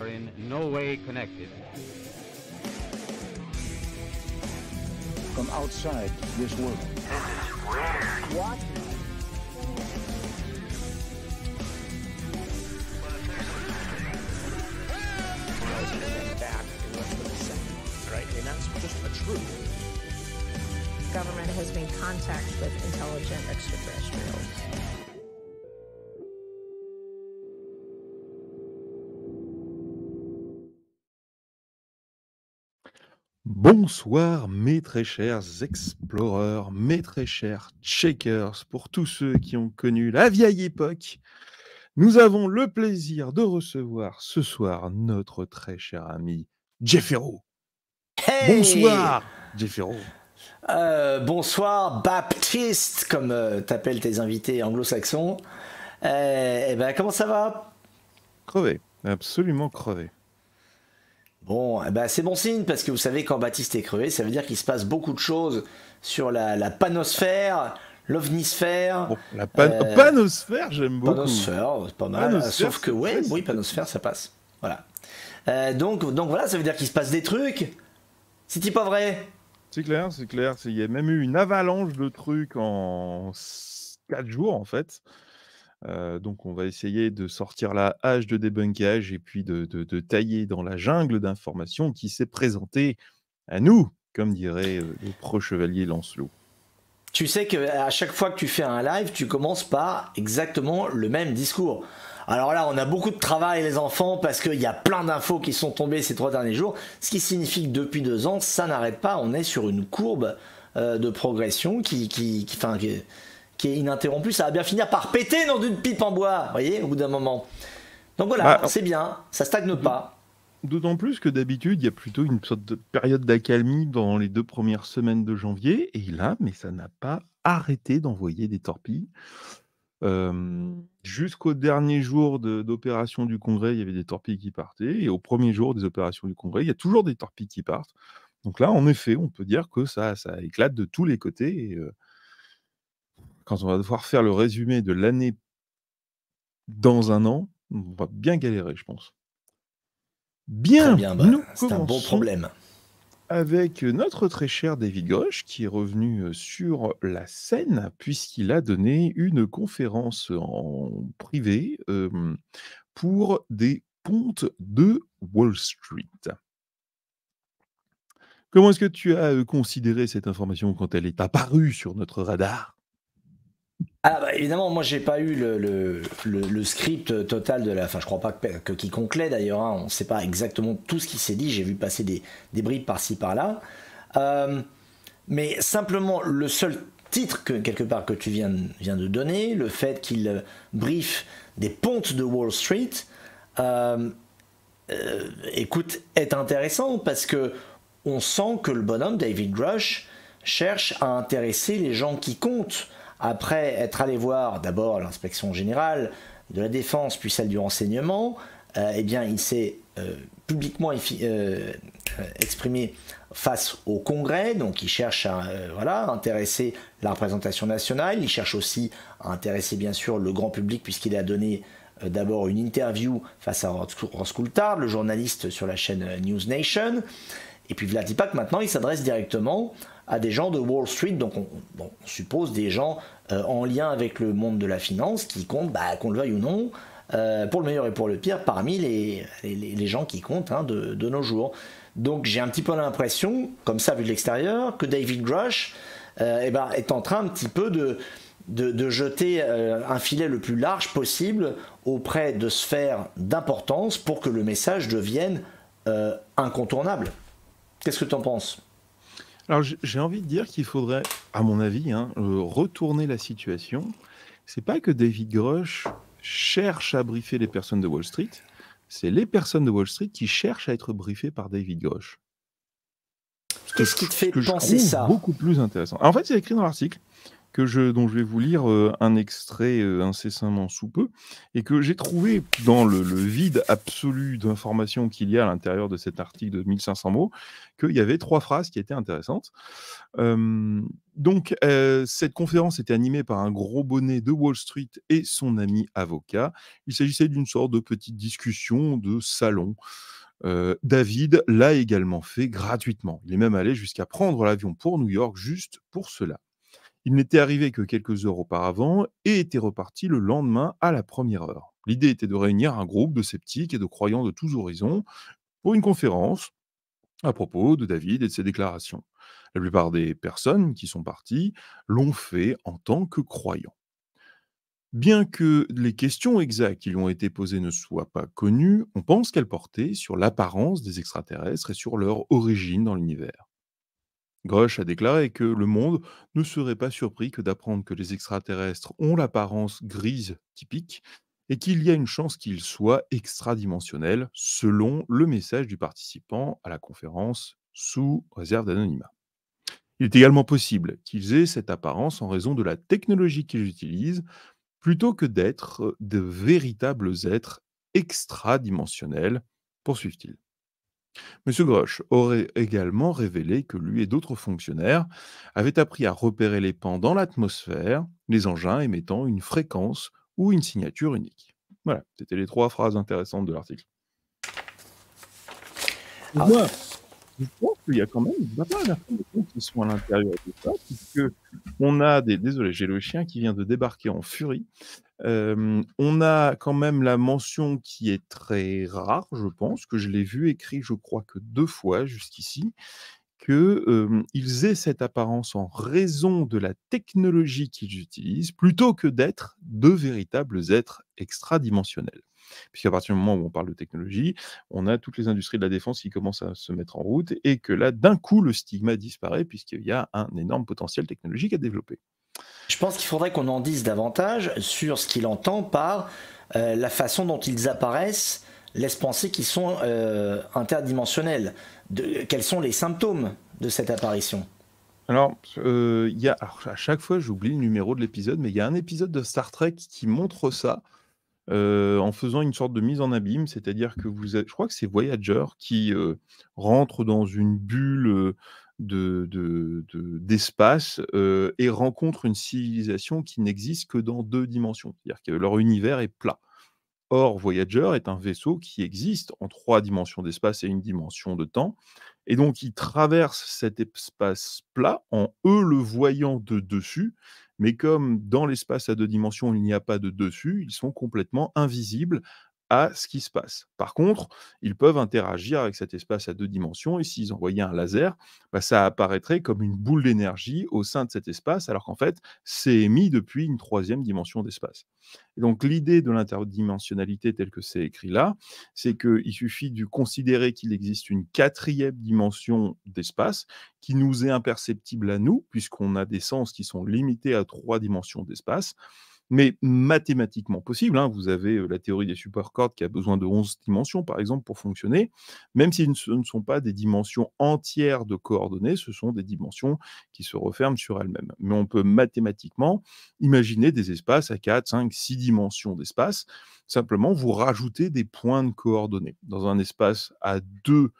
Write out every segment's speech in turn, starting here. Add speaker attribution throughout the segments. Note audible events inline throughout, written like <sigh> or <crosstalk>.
Speaker 1: are in no way connected. From outside this world. This is weird. What? right? And that's just the truth. Government has made contact with intelligent extraterrestrials.
Speaker 2: Bonsoir mes très chers explorers, mes très chers checkers, pour tous ceux qui ont connu la vieille époque. Nous avons le plaisir de recevoir ce soir notre très cher ami Jeffero. bonsoir
Speaker 1: Jeffero. Euh, bonsoir Baptiste, comme euh, t'appelles tes invités anglo-saxons. Euh, eh ben comment ça va Crevé, absolument crevé. Bon, eh ben, c'est bon signe parce que vous savez quand Baptiste est crevé, ça veut dire qu'il se passe beaucoup de choses sur la, panosphère, l'ovnisphère. la euh, panosphère, j'aime beaucoup. Panosphère, c'est pas mal. sauf que ouais, oui, panosphère, ça passe.
Speaker 2: Voilà. Euh, donc, donc voilà, ça veut dire qu'il se passe des trucs. C'est-il pas vrai C'est clair, c'est clair. Il y a même eu une avalanche de trucs en 4 jours en fait donc, on va essayer de sortir la hache de débunkage et puis de, tailler dans la jungle d'informations qui s'est présentée à nous, comme dirait le pro-chevalier Lancelot. Tu sais qu'à chaque fois que tu fais un live, tu
Speaker 1: commences par exactement le même discours. Alors là, on a beaucoup de travail, les enfants, parce qu'il y a plein d'infos qui sont tombées ces trois derniers jours. Ce qui signifie que depuis deux ans, ça n'arrête pas. On est sur une courbe de progression qui, qui, qui qui est ininterrompu, ça va bien finir par péter dans une pipe en bois, vous voyez, au bout d'un moment. Donc voilà, bah, c'est bien, ça
Speaker 2: stagne pas. D'autant plus que d'habitude, il y a plutôt une sorte de période d'accalmie dans les deux premières semaines de janvier, et là, mais ça n'a pas arrêté d'envoyer des torpilles. Euh, jusqu'au dernier jour d'opération du Congrès, il y avait des torpilles qui partaient, et au premier jour des opérations du Congrès, il y a toujours des torpilles qui partent. Donc là, en effet, on peut dire que ça, ça éclate de tous les côtés. Et, euh, quand on va devoir faire le résumé de l'année dans un an, on va bien galérer, je pense. Bien, bah, c'est un bon problème. Avec notre très cher David Grosch qui est revenu euh, sur la scène puisqu'il a donné une conférence en privé pour des pontes de Wall Street. Comment est-ce que tu as euh, considéré cette information quand elle est apparue sur notre radar ah bah
Speaker 1: évidemment, moi j'ai pas eu le, script total de la. Enfin, je crois pas que, quiconque l'ait d'ailleurs, On hein. on sait pas exactement tout ce qui s'est dit, j'ai vu passer des, des bribes par-ci par-là. Euh, mais simplement, le seul titre que quelque part que tu viens, viens de donner, le fait qu'il euh, brief des pontes de Wall Street, euh, écoute, est intéressant parce que on sent que le bonhomme David Rush, cherche à intéresser les gens qui comptent après être allé voir d'abord l'inspection générale de la défense, puis celle du renseignement, et euh, eh bien, il s'est euh, publiquement euh, exprimé face au Congrès, donc il cherche à voilà, intéresser la représentation nationale, il cherche aussi à intéresser bien sûr le grand public puisqu'il a donné d'abord une interview face à Coulthard, le journaliste sur la chaîne News Nation, et puis Vladipak maintenant il s'adresse directement à des gens de Wall Street, donc on, suppose des gens euh, en lien avec le monde de la finance qui comptent, bah, qu'on le veuille ou non, euh, pour le meilleur et pour le pire, parmi les, les, gens qui comptent hein, de, nos jours. Donc j'ai un petit peu l'impression, comme ça vu de l'extérieur, que David Grush euh, eh ben, est en train un petit peu de, de, jeter un filet le plus large possible auprès de sphères d'importance pour que le message devienne incontournable. Qu'est-ce que tu en penses
Speaker 2: alors j'ai envie de dire qu'il faudrait, à mon avis, hein, euh, retourner la situation. C'est pas que David Grush cherche à briefer les personnes de Wall Street, c'est les personnes de Wall Street qui cherchent à être briefées par David Grush. Qu'est-ce qui te fait penser ça Beaucoup plus intéressant. en fait, c'est écrit dans l'article je, dont je vais vous lire euh, un extrait euh, incessamment sous peu, et que j'ai trouvé dans le, vide absolu d'informations qu'il y a à l'intérieur de cet article de 1500 mots, qu'il y avait trois phrases qui étaient intéressantes. Euh, donc, cette conférence était animée par un gros bonnet de Wall Street et son ami avocat. Il s'agissait d'une sorte de petite discussion de salon. David l'a également fait gratuitement. Il est même allé jusqu'à prendre l'avion pour New York juste pour cela. Il n'était arrivé que quelques heures auparavant et était reparti le lendemain à la première heure. L'idée était de réunir un groupe de sceptiques et de croyants de tous horizons pour une conférence à propos de David et de ses déclarations. La plupart des personnes qui sont parties l'ont fait en tant que croyants. Bien que les questions exactes qui lui ont été posées ne soient pas connues, on pense qu'elles portaient sur l'apparence des extraterrestres et sur leur origine dans l'univers. Grosch a déclaré que le monde ne serait pas surpris que d'apprendre que les extraterrestres ont l'apparence grise typique et qu'il y a une chance qu'ils soient extradimensionnels, selon le message du participant à la conférence sous réserve d'anonymat. Il est également possible qu'ils aient cette apparence en raison de la technologie qu'ils utilisent, plutôt que d'être de véritables êtres extradimensionnels, poursuivent-ils. M. Grosch aurait également révélé que lui et d'autres fonctionnaires avaient appris à repérer les pans dans l'atmosphère, les engins émettant une fréquence ou une signature unique. Voilà, c'était les trois phrases intéressantes de l'article. Ah. Moi, je pense qu'il y a quand même pas mal qui sont à l'intérieur de ça, puisque on a des. Désolé, j'ai le chien qui vient de débarquer en furie on a quand même la mention qui est très rare, je pense, que je l'ai vu écrit, je crois que deux fois jusqu'ici, qu'ils euh, aient cette apparence en raison de la technologie qu'ils utilisent, plutôt que d'être de véritables êtres extradimensionnels. Puisqu'à partir du moment où on parle de technologie, on a toutes les industries de la défense qui commencent à se mettre en route et que là, d'un coup, le stigma disparaît puisqu'il y a un énorme potentiel technologique à développer. Je pense qu'il faudrait qu'on en dise davantage
Speaker 1: sur ce qu'il entend par euh, la façon dont ils apparaissent laisse penser qu'ils sont euh, interdimensionnels. De, quels sont les symptômes de cette apparition
Speaker 2: euh, alors, à chaque fois, j'oublie le numéro de l'épisode, mais il y a un épisode de Star Trek qui montre ça en faisant une sorte de mise en abîme, c'est-à-dire que vous, êtes, je crois que c'est Voyager qui rentre dans une bulle d'espace de, de, euh, et rencontrent une civilisation qui n'existe que dans deux dimensions, c'est-à-dire que leur univers est plat. Or, Voyager est un vaisseau qui existe en trois dimensions d'espace et une dimension de temps, et donc ils traversent cet espace plat en eux le voyant de dessus, mais comme dans l'espace à deux dimensions, il n'y a pas de dessus, ils sont complètement invisibles à ce qui se passe. Par contre, ils peuvent interagir avec cet espace à deux dimensions et s'ils envoyaient un laser, bah, ça apparaîtrait comme une boule d'énergie au sein de cet espace, alors qu'en fait, c'est émis depuis une troisième dimension d'espace. Donc l'idée de l'interdimensionnalité telle que c'est écrit là, c'est qu'il suffit de considérer qu'il existe une quatrième dimension d'espace qui nous est imperceptible à nous, puisqu'on a des sens qui sont limités à trois dimensions d'espace mais mathématiquement possible. Hein. Vous avez la théorie des supercordes qui a besoin de 11 dimensions, par exemple, pour fonctionner. Même si ce ne sont pas des dimensions entières de coordonnées, ce sont des dimensions qui se referment sur elles-mêmes. Mais on peut mathématiquement imaginer des espaces à 4, 5, 6 dimensions d'espace. Simplement, vous rajoutez des points de coordonnées. Dans un espace à deux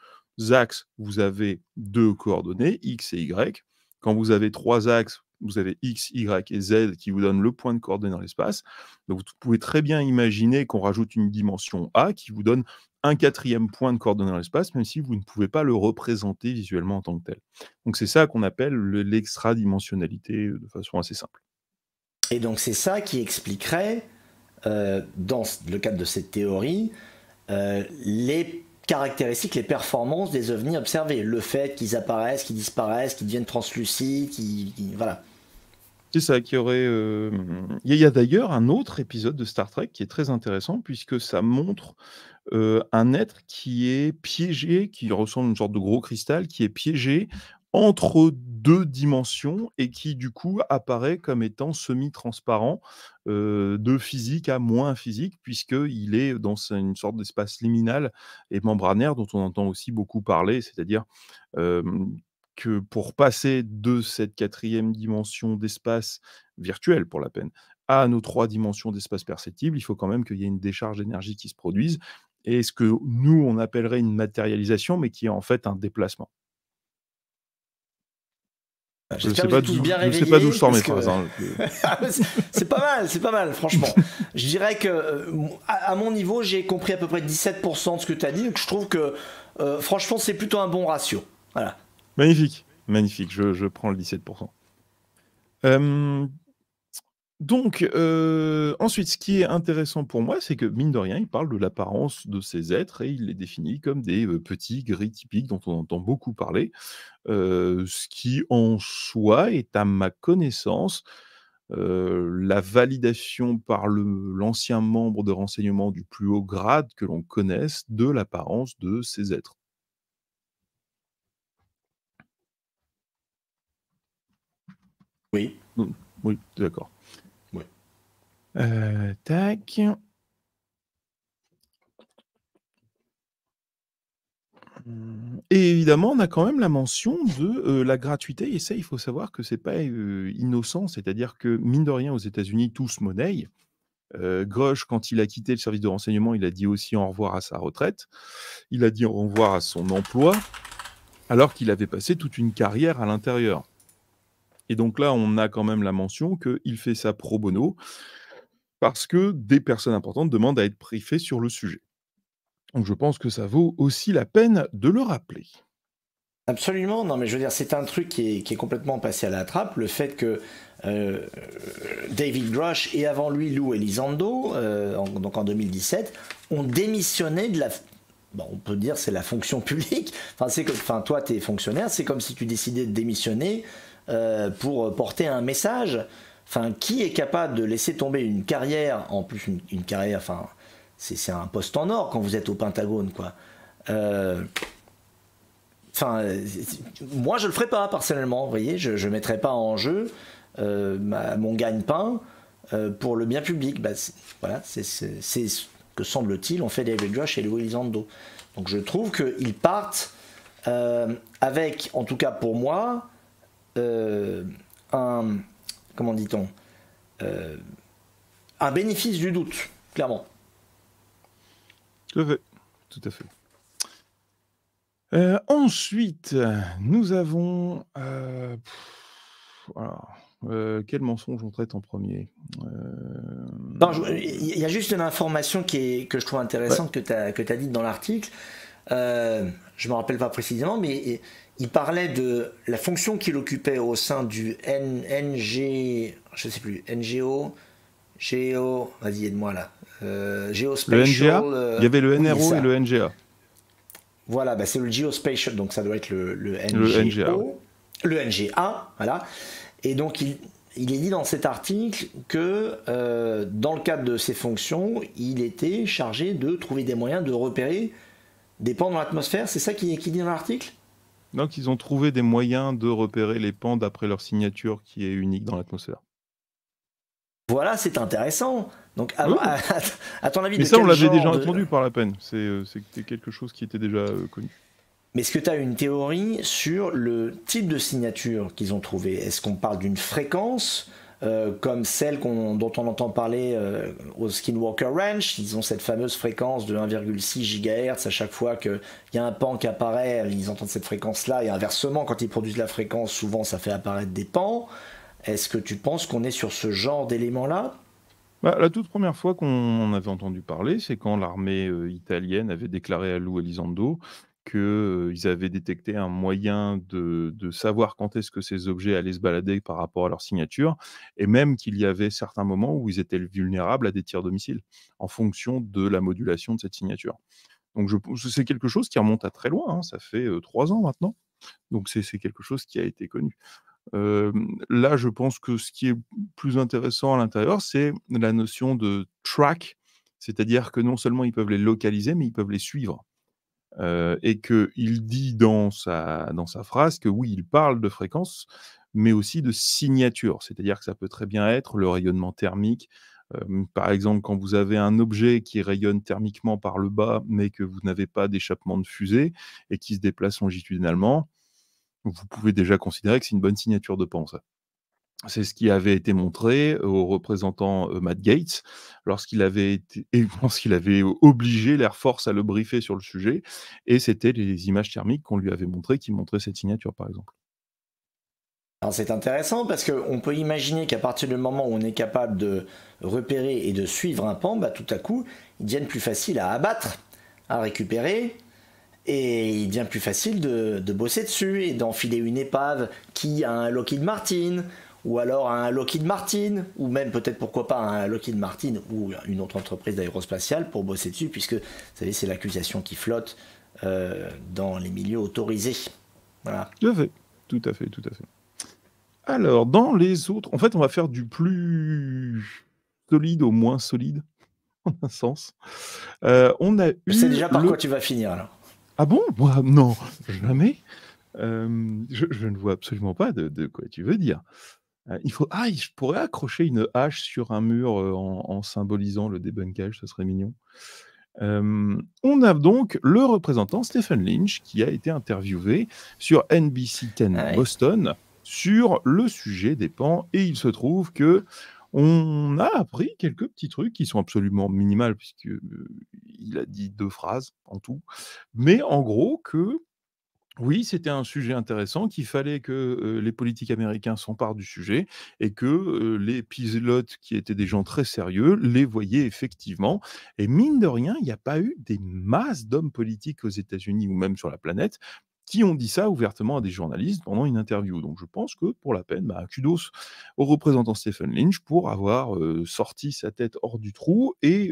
Speaker 2: axes, vous avez deux coordonnées, x et y. Quand vous avez trois axes, vous avez X, Y et Z qui vous donnent le point de coordonnée dans l'espace. Donc vous pouvez très bien imaginer qu'on rajoute une dimension A qui vous donne un quatrième point de coordonnée dans l'espace, même si vous ne pouvez pas le représenter visuellement en tant que tel. Donc c'est ça qu'on appelle l'extradimensionnalité euh, de façon assez simple. Et donc c'est ça qui
Speaker 1: expliquerait, euh, dans le cadre de cette théorie, euh, les caractéristiques, les performances des ovnis observés. Le fait qu'ils apparaissent, qu'ils disparaissent, qu'ils deviennent
Speaker 2: translucides, voilà. C'est ça qui aurait. Euh, il y a d'ailleurs un autre épisode de Star Trek qui est très intéressant puisque ça montre euh, un être qui est piégé, qui ressemble à une sorte de gros cristal, qui est piégé entre deux dimensions et qui du coup apparaît comme étant semi-transparent euh, de physique à moins physique puisqu'il est dans une sorte d'espace liminal et membranaire dont on entend aussi beaucoup parler, c'est-à-dire que pour passer de cette quatrième dimension d'espace virtuel, pour la peine, à nos trois dimensions d'espace perceptible, il faut quand même qu'il y ait une décharge d'énergie qui se produise et ce que nous, on appellerait une matérialisation, mais qui est en fait un déplacement. Bah, je ne sais, pas d'où hein, <laughs> je sors mes phrases. c'est pas mal, c'est
Speaker 1: pas mal, franchement. je dirais que, euh, à, mon niveau, j'ai compris à peu près 17% de ce que tu as dit, je trouve que, euh, franchement, c'est plutôt un bon ratio. Voilà.
Speaker 2: Magnifique, magnifique. Je, prends le 17%. Euh, donc, euh, ensuite, ce qui est intéressant pour moi, c'est que, mine de rien, il parle de l'apparence de ces êtres et il les définit comme des euh, petits gris typiques dont on entend beaucoup parler, ce qui en soi est, à ma connaissance, la validation par l'ancien membre de renseignement du plus haut grade que l'on connaisse de l'apparence de ces êtres. Oui. Mm. Oui, d'accord. Oui. Euh, tac. Et évidemment, on a quand même la mention de euh, la gratuité. Et ça, il faut savoir que c'est pas euh, innocent. C'est-à-dire que, mine de rien, aux États-Unis, tous monnaient. Euh, quand il a quitté le service de renseignement, il a dit aussi au revoir à sa retraite. Il a dit au revoir à son emploi, alors qu'il avait passé toute une carrière à l'intérieur. Et donc là, on a quand même la mention qu'il fait ça pro bono parce que des personnes importantes demandent à être briefées sur le sujet. Donc je pense que ça vaut aussi la peine de le rappeler. Absolument, non mais je veux dire, c'est un truc qui
Speaker 1: est, complètement passé à la trappe, le fait que euh, David Grush et avant lui Lou Elizondo, euh, donc en 2017, ont démissionné de la... Bon, on peut dire c'est la fonction publique, enfin, c'est que, enfin toi tu es fonctionnaire, c'est comme si tu décidais de démissionner euh, pour porter un message. Enfin, qui est capable de laisser tomber une carrière, en plus une, carrière, enfin, c'est un poste en or quand vous êtes au Pentagone, quoi. Euh, enfin, moi je le ferais pas personnellement, vous voyez, je, ne mettrai pas en jeu euh, mon gagne-pain pour le bien public. Bah, voilà, c'est ce que semble-t-il on fait David Josh et Louis Zando. Donc je trouve qu'ils partent avec, en tout cas pour moi, euh, un, comment dit-on, euh, un bénéfice du doute, clairement. Tout à fait. Tout à fait.
Speaker 2: Euh, ensuite, nous avons. quel mensonge on traite en premier
Speaker 1: Il y a juste une information qui est, que je trouve intéressante que tu as, as dite dans l'article. je ne me rappelle pas précisément, mais il parlait de la fonction qu'il occupait au sein du NNG, je sais plus, NGO, Geo, vas-y aide-moi là, euh, Geospatial. Le NGA euh, il y avait le NRO et le NGA. Voilà, bah, c'est le Geospatial, donc ça doit être le, le NGA. Le NGA, voilà. Et donc il, est dit dans cet article que euh, dans le cadre de ses fonctions, il était chargé de trouver des moyens de repérer
Speaker 2: des pans dans l'atmosphère. C'est ça qui, est dit dans l'article donc ils ont trouvé des moyens de repérer les pans d'après leur signature qui est unique dans l'atmosphère. Voilà, c'est intéressant. Donc,
Speaker 1: à, à, ton avis, mais ça, on l'avait déjà entendu
Speaker 2: par la peine. C'était euh, quelque
Speaker 1: chose qui était déjà euh, connu. Mais est-ce que tu as une théorie sur le type de signature qu'ils ont trouvé Est-ce qu'on parle d'une fréquence euh, comme celle dont on entend parler euh, au Skinwalker Ranch. Ils ont cette fameuse fréquence de 1,6 GHz à chaque fois qu'il y a un pan qui apparaît, ils entendent cette fréquence-là, et inversement, quand ils produisent la fréquence, souvent ça fait apparaître des pans. Est-ce que tu penses qu'on est sur ce genre d'éléments-là
Speaker 2: bah, la toute première fois qu'on avait entendu parler, c'est quand l'armée euh, italienne avait déclaré à Lou Elizondo qu'ils avaient détecté un moyen de, savoir quand est-ce que ces objets allaient se balader par rapport à leur signature, et même qu'il y avait certains moments où ils étaient vulnérables à des tirs de en fonction de la modulation de cette signature. Donc c'est quelque chose qui remonte à très loin, hein, ça fait trois ans maintenant, donc c'est quelque chose qui a été connu. là, je pense que ce qui est plus intéressant à l'intérieur, c'est la notion de track, c'est-à-dire que non seulement ils peuvent les localiser, mais ils peuvent les suivre. Euh, et qu'il dit dans sa, dans sa phrase que oui, il parle de fréquence, mais aussi de signature, c'est-à-dire que ça peut très bien être le rayonnement thermique. Euh, par exemple, quand vous avez un objet qui rayonne thermiquement par le bas, mais que vous n'avez pas d'échappement de fusée et qui se déplace longitudinalement, vous pouvez déjà considérer que c'est une bonne signature de pensée. C'est ce qui avait été montré euh, au représentant euh, Matt Gates lorsqu'il avait, été, <laughs> avait obligé l'Air Force à le briefer sur le sujet. Et c'était les images thermiques qu'on lui avait montrées qui montraient cette signature, par exemple.
Speaker 1: c'est intéressant parce qu'on peut imaginer qu'à partir du moment où on est capable de repérer et de suivre un pan, bah tout à coup, il devient plus facile à abattre, à récupérer, et il devient plus facile de, de bosser dessus et d'enfiler une épave qui a un Lockheed Martin ou alors un Lockheed Martin, ou même peut-être pourquoi pas un Lockheed Martin ou une autre entreprise d'aérospatiale pour bosser dessus, puisque vous savez, c'est l'accusation qui flotte euh, dans les milieux autorisés. Tout à fait, tout à fait, tout à fait.
Speaker 2: Alors, dans les autres, en fait, on va faire du plus solide au moins solide, <laughs> en un sens. Euh, on a déjà par quoi tu vas finir alors. Ah bon Moi, Non, jamais. Euh, je, ne vois absolument pas de quoi tu veux dire. Euh, il faut... Ah, je pourrais accrocher une hache sur un mur euh, en, symbolisant le débunkage, ce serait mignon. on a donc le représentant Stephen Lynch qui a été interviewé sur NBC 10 ah Boston sur le sujet des pans et il se trouve que on a appris quelques petits trucs qui sont absolument minimales puisque euh, il a dit deux phrases en tout, mais en gros que oui, c'était un sujet intéressant qu'il fallait que les politiques américains s'emparent du sujet et que les pilotes, qui étaient des gens très sérieux, les voyaient effectivement. Et mine de rien, il n'y a pas eu des masses d'hommes politiques aux États-Unis ou même sur la planète qui ont dit ça ouvertement à des journalistes pendant une interview. Donc je pense que pour la peine, bah, kudos au représentant Stephen Lynch pour avoir sorti sa tête hors du trou et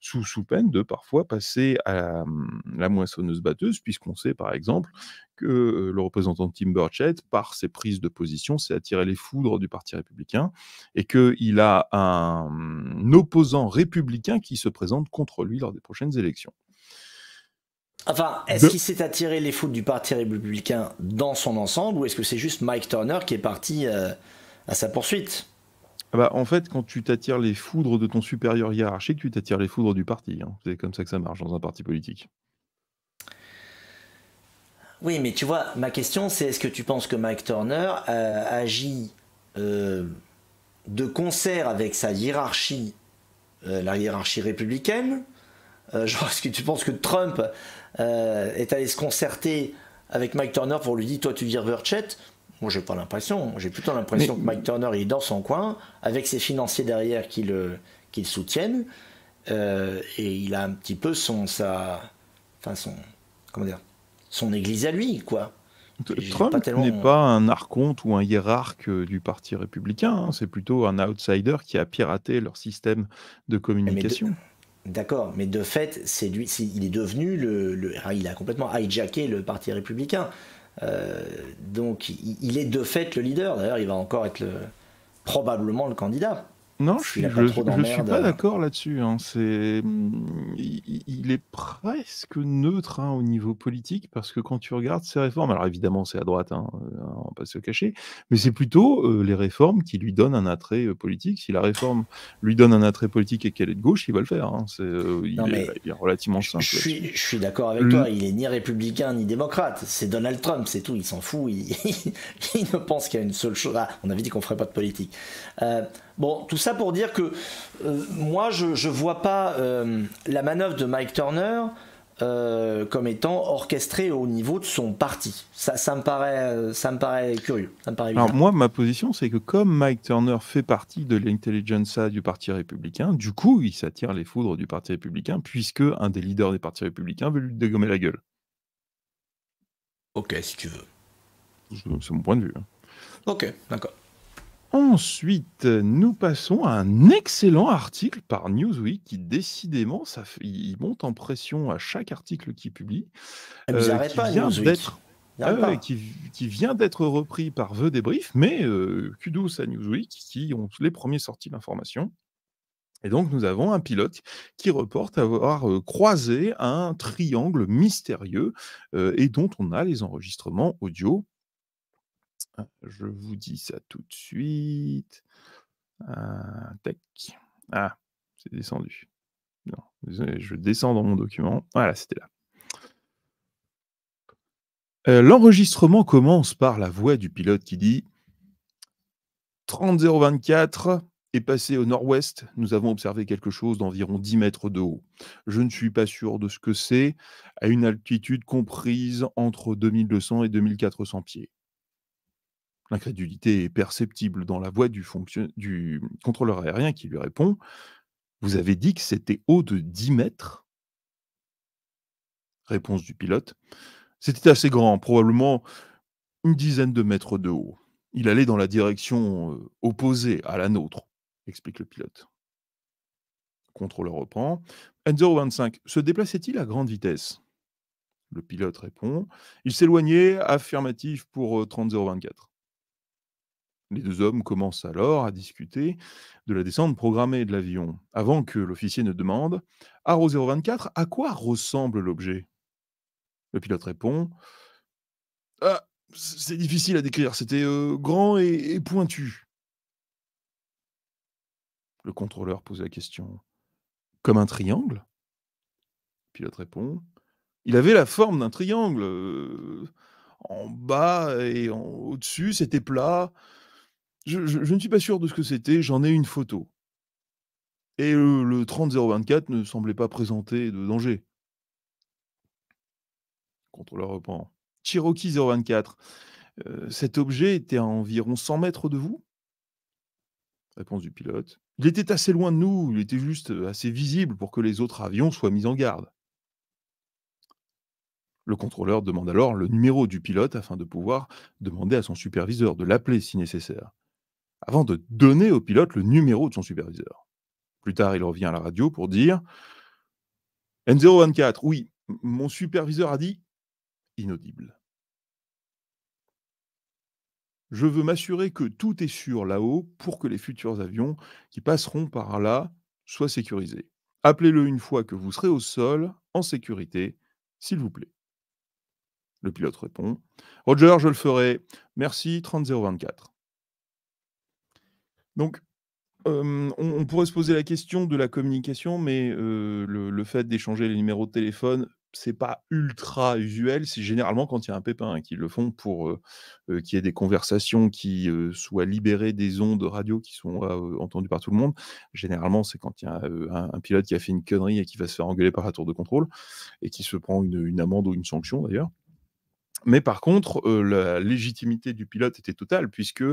Speaker 2: sous, sous peine de parfois passer à la, mmh, moissonneuse batteuse, puisqu'on sait par exemple que le représentant Tim Burchett, par ses prises de position, s'est attiré les foudres du Parti républicain et qu'il a un mmh, opposant républicain qui se présente contre lui lors des prochaines élections.
Speaker 1: Enfin, est-ce qu'il s'est attiré les foudres du Parti républicain dans son ensemble ou est-ce que c'est juste Mike Turner qui est parti euh, à sa poursuite
Speaker 2: ah bah, en fait, quand tu t'attires les foudres de ton supérieur hiérarchique, tu t'attires les foudres du parti. Hein. C'est comme ça que ça marche dans un parti politique.
Speaker 1: Oui, mais tu vois, ma question, c'est est-ce que tu penses que Mike Turner euh, agit euh, de concert avec sa hiérarchie, la hiérarchie républicaine je est-ce que tu penses que Trump euh, est allé se concerter avec Mike Turner pour lui dire Toi, tu vires Verchette ». Moi, j'ai pas l'impression. J'ai plutôt l'impression que Mike Turner il est dans son coin, avec ses financiers derrière qui le, qui le soutiennent. Euh, et il a un petit peu son. Sa, enfin, son. dire Son église à lui, quoi.
Speaker 2: Trump n'est pas un archonte ou un hiérarque euh, du Parti républicain, hein. c'est plutôt un outsider qui a piraté leur système de eh, communication.
Speaker 1: D'accord, mais de fait, il est devenu le, il a complètement hijacké le parti républicain. Euh, donc, il, est de fait le leader. D'ailleurs, il va encore être probablement le candidat. Non, je, ne suis pas euh.
Speaker 2: d'accord là-dessus. Hein. C'est, hmm, il, est presque neutre hein, au niveau politique parce que quand tu regardes ses réformes, alors évidemment c'est à droite, hein, euh, on va pas se cacher, mais c'est plutôt euh, les réformes qui lui donnent un attrait politique. Si la réforme lui donne un attrait politique et qu'elle est de gauche, il va le faire. Hein. C'est, il, est, relativement simple. Je suis, d'accord avec toi.
Speaker 1: Il est ni républicain ni démocrate. C'est Donald Trump, c'est tout. Il s'en fout. Il, <laughs> ne pense qu'à une seule chose. Ah, on avait dit qu'on ferait pas de politique. Bon, tout ça pour dire que euh, moi, je ne vois pas euh, la manœuvre de Mike Turner euh, comme étant orchestrée au niveau de son parti. Ça, ça, me, paraît, ça me paraît curieux. Alors, moi,
Speaker 2: ma position, c'est que comme Mike Turner fait partie de l'intelligence du Parti républicain, du coup, il s'attire les foudres du Parti républicain, puisque un des leaders des partis républicains veut lui dégommer la gueule. Ok, si tu veux. C'est mon point de vue. Hein. Ok, d'accord. Ensuite, nous passons à un excellent article par Newsweek qui, décidément, ça il monte en pression à chaque article qu'il publie. Ah, euh, qui pas, vient d'être euh, qui, vient d'être repris par The Débrief, mais euh, kudos à Newsweek qui ont les premiers sortis l'information. Et donc, nous avons un pilote qui reporte avoir euh, croisé un triangle mystérieux et dont on a les enregistrements audio je vous dis ça tout de suite. tech. Ah, ah, c'est descendu. Non, je descends dans mon document. Voilà, c'était là. Euh, l'enregistrement commence par la voix du pilote qui dit 30.024 est passé au nord-ouest. Nous avons observé quelque chose d'environ 10 mètres de haut. Je ne suis pas sûr de ce que c'est, à une altitude comprise entre 2200 et 2400 pieds. L'incrédulité est perceptible dans la voix du, contrôleur aérien qui lui répond Vous avez dit que c'était haut de 10 mètres Réponse du pilote C'était assez grand, probablement une dizaine de mètres de haut. Il allait dans la direction euh, opposée à la nôtre, explique le pilote. contrôleur reprend. « N025, se déplaçait-il à grande vitesse Le pilote répond. Il s'éloignait, affirmatif pour 30 euh, les deux hommes commencent alors à discuter de la descente programmée de l'avion, avant que l'officier ne demande Aro 024, à quoi ressemble l'objet Le pilote répond Ah, c'est difficile à décrire, c'était euh, grand et, pointu. Le contrôleur pose la question Comme un triangle Le pilote répond Il avait la forme d'un triangle. Euh, en bas et en... au-dessus, c'était plat je, ne suis pas sûr de ce que c'était, j'en ai une photo. Et le, 30 30024 ne semblait pas présenter de danger. Contrôleur reprend. Cherokee 024, euh, cet objet était à environ 100 mètres de vous Réponse du pilote. Il était assez loin de nous, il était juste assez visible pour que les autres avions soient mis en garde. Le contrôleur demande alors le numéro du pilote afin de pouvoir demander à son superviseur de l'appeler si nécessaire avant de donner au pilote le numéro de son superviseur. Plus tard, il revient à la radio pour dire N024, oui, mon superviseur a dit inaudible. Je veux m'assurer que tout est sûr là-haut pour que les futurs avions qui passeront par là soient sécurisés. Appelez-le une fois que vous serez au sol, en sécurité, s'il vous plaît. Le pilote répond Roger, je le ferai. Merci 3024. Donc, on, pourrait se poser la question de la communication, mais le, fait d'échanger les numéros de téléphone, c'est pas ultra usuel. C'est généralement quand il y a un pépin hein, qui qu'ils le font pour qu'il y ait des conversations qui soient libérées des ondes radio qui sont entendues par tout le monde. Généralement, c'est quand il y a un, pilote qui a fait une connerie et qui va se faire engueuler par la tour de contrôle et qui se prend une amende ou une sanction d'ailleurs. Mais par contre, euh, la légitimité du pilote était totale, puisque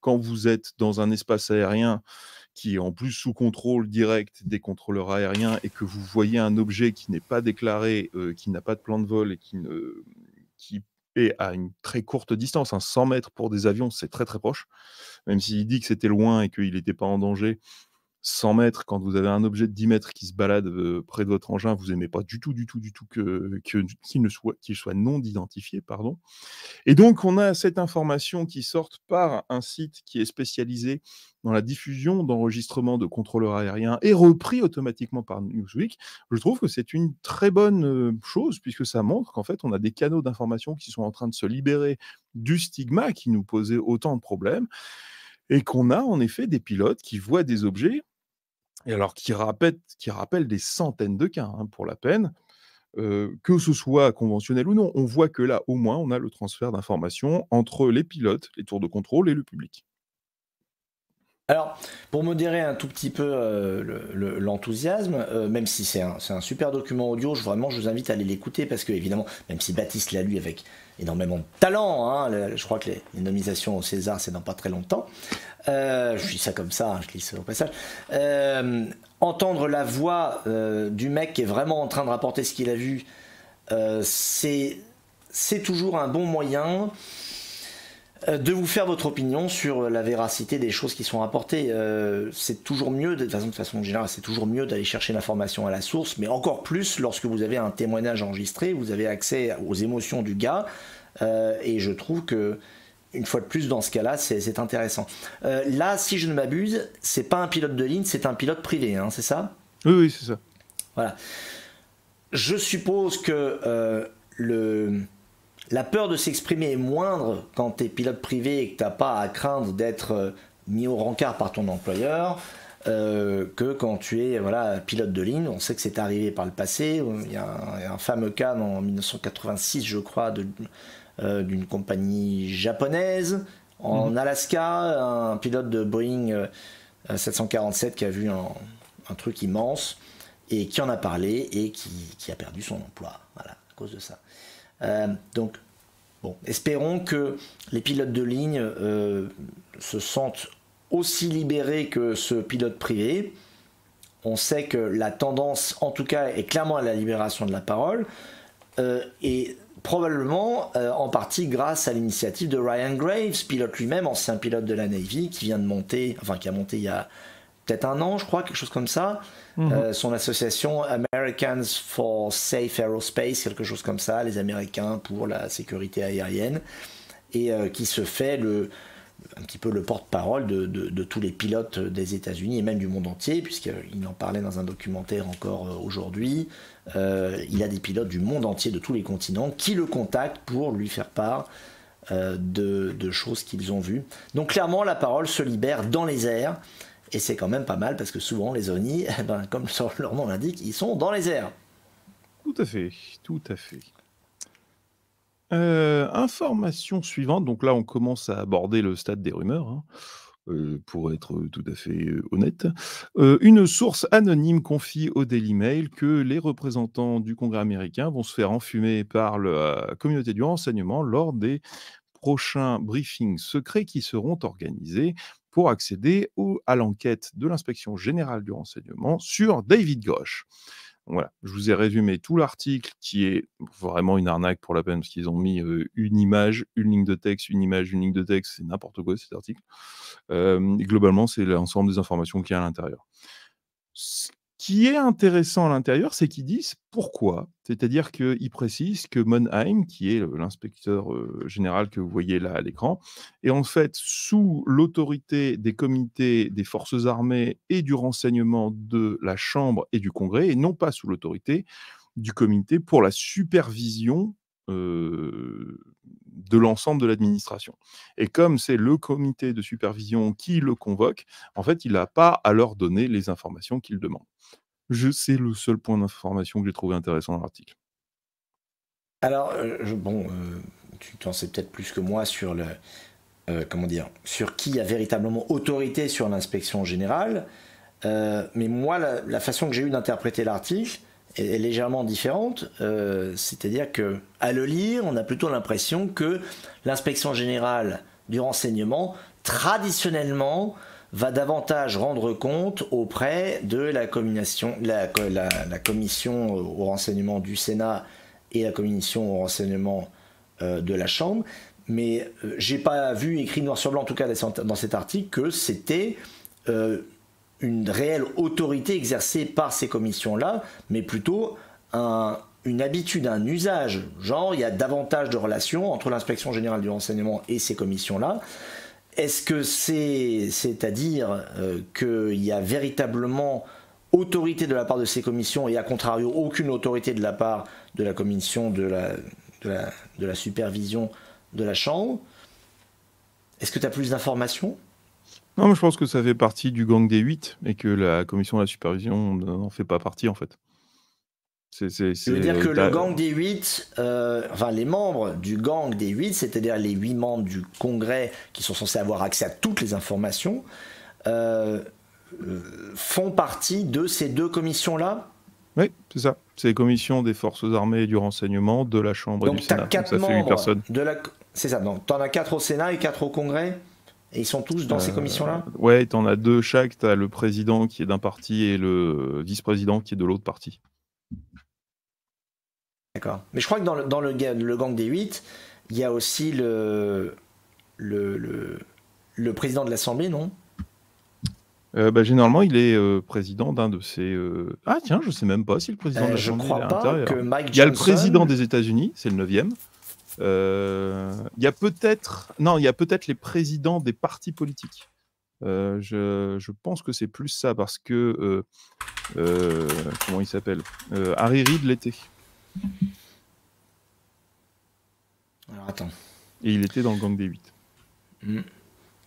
Speaker 2: quand vous êtes dans un espace aérien qui est en plus sous contrôle direct des contrôleurs aériens et que vous voyez un objet qui n'est pas déclaré, euh, qui n'a pas de plan de vol et qui, est à une très courte distance. 100 hein, mètres pour des avions, c'est très très proche. Même s'il dit que c'était loin et qu'il n'était pas en danger, 100 mètres, quand vous avez un objet de 10 mètres qui se balade euh, près de votre engin, vous n'aimez pas du tout, du tout, du tout que, qu'il, ne soit, qu'il soit non identifié. Pardon. Et donc, on a cette information qui sort par un site qui est spécialisé dans la diffusion d'enregistrements de contrôleurs aériens et repris automatiquement par Newsweek. Je trouve que c'est une très bonne euh, chose puisque ça montre qu'en fait, on a des canaux d'information qui sont en train de se libérer du stigma qui nous posait autant de problèmes et qu'on a en effet des pilotes qui voient des objets et alors qui rappelle, qui rappelle des centaines de cas hein, pour la peine, que ce soit conventionnel ou non. On voit que là, au moins, on a le transfert d'informations entre les pilotes, les tours de contrôle et le public.
Speaker 1: Alors, pour modérer un tout petit peu euh, l'enthousiasme, euh, même si c'est un, super document audio, je, vraiment, je vous invite à aller l'écouter parce que, évidemment, même si Baptiste l'a lu avec énormément de talent, hein, je crois que les, nominations au César, c'est dans pas très longtemps. Euh, je dis ça comme ça, hein, je glisse au passage. entendre la voix du mec qui est vraiment en train de rapporter ce qu'il a vu, c'est toujours un bon moyen euh, de vous faire votre opinion sur euh, la véracité des choses qui sont apportées. Euh, c'est toujours mieux, de, façon, de façon générale, c'est toujours mieux d'aller chercher l'information à la source, mais encore plus lorsque vous avez un témoignage enregistré, vous avez accès aux émotions du gars, et je trouve que, une fois de plus, dans ce cas-là, c'est intéressant. là, si je ne m'abuse, c'est pas un pilote de ligne, c'est un pilote privé, hein, c'est ça Oui, oui, c'est ça. Voilà. Je suppose que le la peur de s'exprimer est moindre quand tu es pilote privé et que tu n'as pas à craindre d'être euh, mis au rencard par ton employeur. Euh, que quand tu es voilà, pilote de ligne. On sait que c'est arrivé par le passé. Il y a un, fameux cas en 1986, je crois, euh, d'une compagnie japonaise. En mhm. Alaska, un pilote de Boeing 747 qui a vu un, truc immense et qui en a parlé et qui, a perdu son emploi à cause de ça. Euh, donc, bon, espérons que les pilotes de ligne euh, se sentent aussi libérés que ce pilote privé. On sait que la tendance, en tout cas, est clairement à la libération de la parole. Euh, et probablement en partie grâce à l'initiative de Ryan Graves, pilote lui-même, ancien pilote de la Navy, qui vient de monter, enfin qui a monté il y a peut-être un an, je crois, quelque chose comme ça. Mhm. Euh, son association Americans for Safe Aerospace, quelque chose comme ça, les Américains pour la sécurité aérienne, et euh, qui se fait le, un petit peu le porte-parole de, tous les pilotes des États-Unis et même du monde entier, puisqu'il en parlait dans un documentaire encore euh, aujourd'hui. il a des pilotes du monde entier, de tous les continents, qui le contactent pour lui faire part de, de choses qu'ils ont vues. Donc clairement, la parole se libère dans les airs. Et c'est quand même pas mal parce que souvent les ONI, <laughs> eh ben, comme leur nom l'indique, ils sont dans les airs. Tout à fait, tout à fait.
Speaker 2: Euh, information suivante, donc là on commence à aborder le stade des rumeurs. Hein. Euh, pour être tout à fait euh, honnête. une source anonyme confie au Daily Mail que les représentants du Congrès américain vont se faire enfumer par la communauté du renseignement lors des prochains briefings secrets qui seront organisés pour accéder à l'enquête de l'inspection générale du renseignement sur David Grosch. Voilà, je vous ai résumé tout l'article qui est vraiment une arnaque pour la peine parce qu'ils ont mis euh, une image, une ligne de texte, une image, une ligne de texte, c'est n'importe quoi cet article. Euh, globalement, c'est l'ensemble des informations qu'il y a à l'intérieur qui est intéressant à l'intérieur, c'est qu'ils disent pourquoi. C'est-à-dire qu'ils précisent que Monheim, qui est l'inspecteur euh, général que vous voyez là à l'écran, est en fait sous l'autorité des comités des forces armées et du renseignement de la Chambre et du Congrès, et non pas sous l'autorité du comité pour la supervision euh, de l'ensemble de l'administration. Et comme c'est le comité de supervision qui le convoque, en fait, il n'a pas à leur donner les informations qu'il demande. Je sais le seul point d'information que j'ai trouvé intéressant dans l'article.
Speaker 1: Alors, euh, bon, euh, tu en sais peut-être plus que moi sur le, comment dire, sur qui a véritablement autorité sur l'inspection générale. mais moi, la, la, façon que j'ai eu d'interpréter l'article, est légèrement différente, euh, c'est-à-dire que à le lire, on a plutôt l'impression que l'inspection générale du renseignement traditionnellement va davantage rendre compte auprès de la, la, commission au renseignement du Sénat et la commission au renseignement euh, de la Chambre, mais euh, j'ai pas vu écrit noir sur blanc en tout cas dans cet article que c'était une réelle autorité exercée par ces commissions-là, mais plutôt une habitude, un usage. Genre, il y a davantage de relations entre l'inspection générale du renseignement et ces commissions-là. Est-ce que c'est, c'est-à-dire euh, qu'il y a véritablement autorité de la part de ces commissions et à contrario aucune autorité de la part de la commission de la, de la supervision de la Chambre Est-ce que tu as plus d'informations
Speaker 2: non, je pense que ça fait partie du gang des 8 et que la commission de la supervision n'en fait pas partie en fait. C'est, à dire que le gang
Speaker 1: des 8, euh, enfin les membres du gang des 8, c'est-à-dire les 8 membres du Congrès qui sont censés avoir accès à toutes les informations, euh, euh, font partie de ces
Speaker 2: deux commissions-là Oui, c'est ça. C'est les commissions des forces armées et du renseignement de la Chambre et du Sénat. ça fait 8 personnes.
Speaker 1: la... C'est ça,
Speaker 2: donc tu en as 4 au Sénat et 4 au Congrès
Speaker 1: et ils sont tous dans ces euh, commissions-là
Speaker 2: Ouais, tu en as deux chaque. Tu as le président qui est d'un parti et le vice-président qui est de l'autre parti.
Speaker 1: D'accord. Mais je crois que dans le, le, gang des 8, il y a aussi le, le, le, président de l'Assemblée, non
Speaker 2: euh, bah, généralement, il est euh, président d'un de ces. Ah, tiens, je sais même pas si le président de l'Assemblée. Je crois est pas que Mike Il y a le président des États-Unis, c'est le 9 euh, il y a peut-être, non, il y a peut-être les présidents des partis politiques. Euh, je, je, pense que c'est plus ça parce que euh, comment il s'appelle Harry Reid l'était. Alors attends. Et il était dans le gang des 8. Hmm.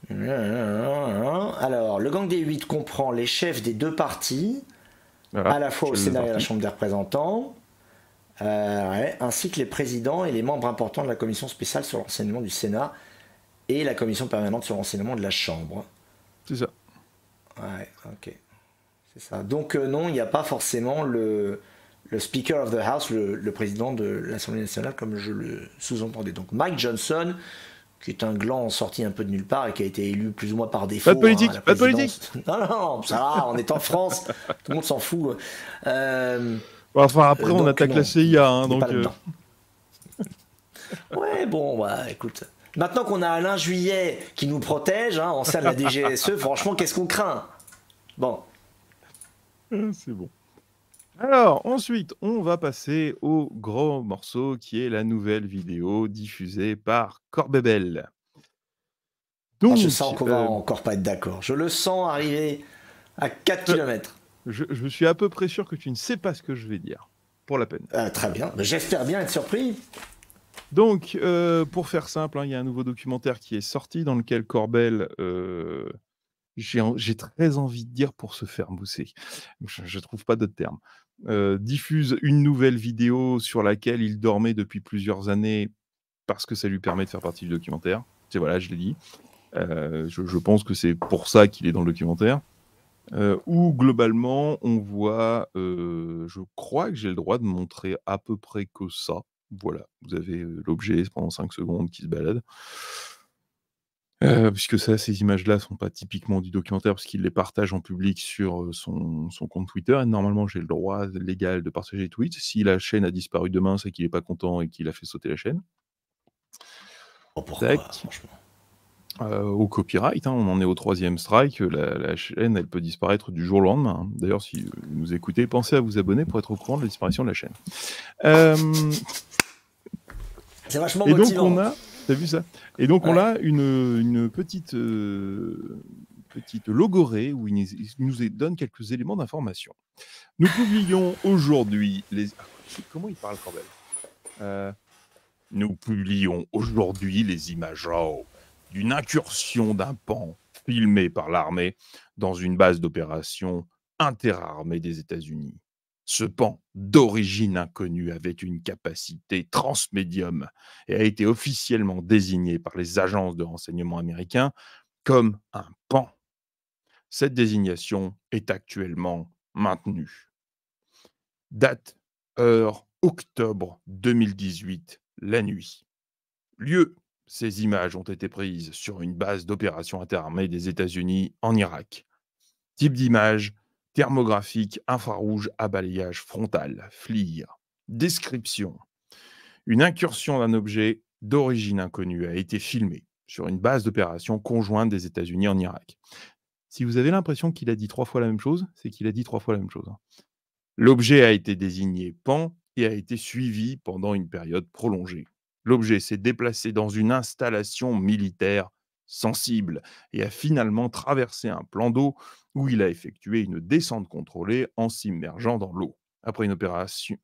Speaker 1: Alors, le gang des 8 comprend les chefs des deux partis, à la fois au Sénat et à la Chambre des représentants. Euh, ouais, ainsi que les présidents et les membres importants de la commission spéciale sur l'enseignement du Sénat et la commission permanente sur l'enseignement de la Chambre. C'est ça. Ouais, ok. C'est ça. Donc euh, non, il n'y a pas forcément le, le, Speaker of the House, le, président de l'Assemblée nationale, comme je le sous-entendais. Donc Mike Johnson, qui est un gland sorti un peu de nulle part et qui a été élu plus ou moins par défaut. Pas de hein, politique, pas politique. <laughs> Non, non, ça va, on est en France, <laughs> tout le monde s'en fout. Euh,
Speaker 2: bah, enfin, après, euh, on attaque la CIA, hein, donc. Euh.
Speaker 1: <laughs> ouais, bon, bah, écoute. Maintenant qu'on a Alain Juillet qui nous protège, hein, en salle e, la <laughs> DGSE,
Speaker 2: franchement, qu'est-ce qu'on craint Bon. Euh, c'est bon. Alors, ensuite, on va passer au gros morceau qui est la nouvelle vidéo diffusée par Corbebel. Ah, donc, je
Speaker 1: sens qu'on va encore pas être d'accord. Je le sens arriver à 4 km je, suis
Speaker 2: à peu près sûr que tu ne sais pas ce que je vais dire, pour la peine. Euh, très bien, j'espère bien être surpris. Donc, euh, pour faire simple, hein, il y a un nouveau documentaire qui est sorti dans lequel Corbel, euh, j'ai très envie de dire pour se faire mousser, je ne trouve pas d'autre terme, diffuse une nouvelle vidéo sur laquelle il dormait depuis plusieurs années parce que ça lui permet de faire partie du documentaire. C'est voilà, je l'ai dit. je pense que c'est pour ça qu'il est dans le documentaire. Euh, où globalement on voit, euh, je crois que j'ai le droit de montrer à peu près que ça. Voilà, vous avez euh, l'objet pendant 5 secondes qui se balade. puisque ça, ces images-là sont pas typiquement du documentaire, parce qu'il les partage en public sur son, compte Twitter. Et normalement, j'ai le droit légal de partager les tweets. Si la chaîne a disparu demain, c'est qu'il n'est pas content et qu'il a fait sauter la chaîne. Oh, euh, au copyright. Hein, on en est au troisième strike. La, chaîne, elle peut disparaître du jour au lendemain. Hein. D'ailleurs, si vous nous écoutez, pensez à vous abonner pour être au courant de la disparition de la chaîne. Euh,
Speaker 1: C'est vachement Et on a,
Speaker 2: t'as vu ça Et donc on a une, petite euh, petite logorée où il, nous donne quelques éléments d'information. Nous publions aujourd'hui les. Ah, comment il parle quand Nous publions aujourd'hui les images oh d'une incursion d'un pan filmé par l'armée dans une base d'opération interarmée des États-Unis. Ce pan, d'origine inconnue, avait une capacité transmédium et a été officiellement désigné par les agences de renseignement américains comme un pan. Cette désignation est actuellement maintenue. Date, heure, octobre 2018, la nuit. Lieu, ces images ont été prises sur une base d'opération interarmée des États-Unis en Irak. Type d'image thermographique infrarouge à balayage frontal, FLIR. Description Une incursion d'un objet d'origine inconnue a été filmée sur une base d'opération conjointe des États-Unis en Irak. Si vous avez l'impression qu'il a dit trois fois la même chose, c'est qu'il a dit trois fois la même chose. Hein. L'objet a été désigné PAN et a été suivi pendant une période prolongée. L'objet s'est déplacé dans une installation militaire sensible et a finalement traversé un plan d'eau où il a effectué une descente contrôlée en s'immergeant dans l'eau. Après une opération,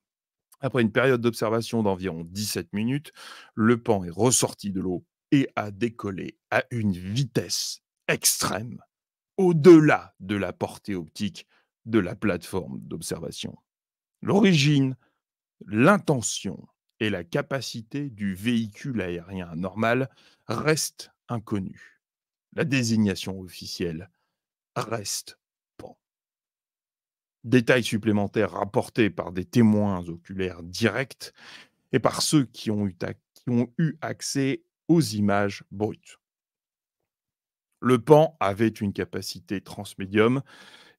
Speaker 2: après une période d'observation d'environ 17 minutes, le pan est ressorti de l'eau et a décollé à une vitesse extrême, au-delà de la portée optique de la plateforme d'observation. L'origine, l'intention et la capacité du véhicule aérien normal reste inconnue. La désignation officielle reste pan. Détails supplémentaires rapportés par des témoins oculaires directs et par ceux qui ont eu, ont eu accès aux images brutes. Le pan avait une capacité transmédium.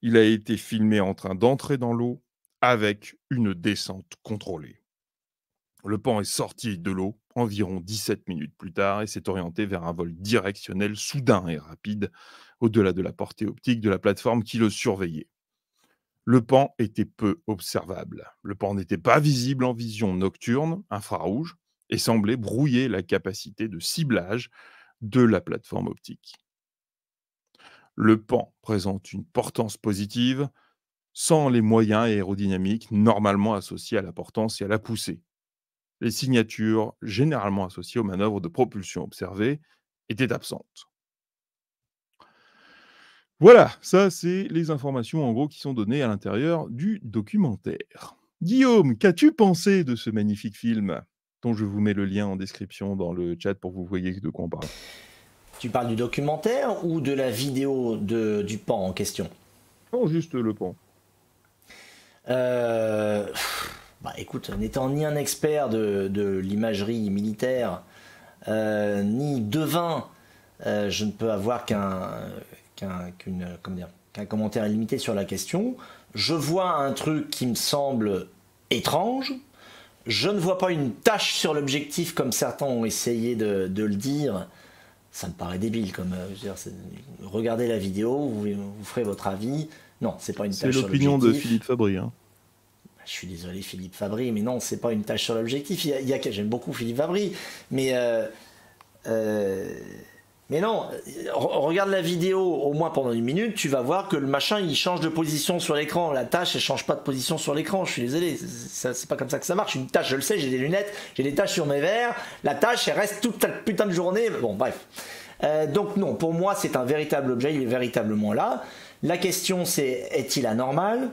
Speaker 2: Il a été filmé en train d'entrer dans l'eau avec une descente contrôlée. Le pan est sorti de l'eau environ 17 minutes plus tard et s'est orienté vers un vol directionnel soudain et rapide au-delà de la portée optique de la plateforme qui le surveillait. Le pan était peu observable. Le pan n'était pas visible en vision nocturne, infrarouge, et semblait brouiller la capacité de ciblage de la plateforme optique. Le pan présente une portance positive sans les moyens aérodynamiques normalement associés à la portance et à la poussée les signatures généralement associées aux manœuvres de propulsion observées étaient absentes. Voilà, ça c'est les informations en gros qui sont données à l'intérieur du documentaire. Guillaume, qu'as-tu pensé de ce magnifique film dont je vous mets le lien en description dans le chat pour que vous voyez de quoi on parle Tu parles du documentaire
Speaker 1: ou de la vidéo du pan en question Non, juste le pan. Euh bah, écoute, n'étant ni un expert de, l'imagerie militaire, euh, ni devin, euh, je ne peux avoir qu'un commentaire illimité sur la question. Je vois un truc qui me semble étrange. Je ne vois pas une tâche sur l'objectif comme certains ont essayé de, le dire. Ça me paraît débile comme. Euh, regardez la vidéo, vous, ferez votre avis. Non, c'est pas une tâche. C'est l'opinion de Philippe Fabry. Hein je suis désolé Philippe Fabry, mais non, c'est pas une tâche sur l'objectif. Il a, j'aime beaucoup Philippe Fabry, mais euh, euh, mais non, regarde la vidéo au moins pendant une minute, tu vas voir que le machin il change de position sur l'écran, la tâche elle change pas de position sur l'écran. Je suis désolé, c'est pas comme ça que ça marche. Une tâche, je le sais, j'ai des lunettes, j'ai des tâches sur mes verres, la tâche elle reste toute la putain de journée. Bon bref. Euh, donc non, pour moi c'est un véritable objet, il est véritablement là. La question c'est est-il anormal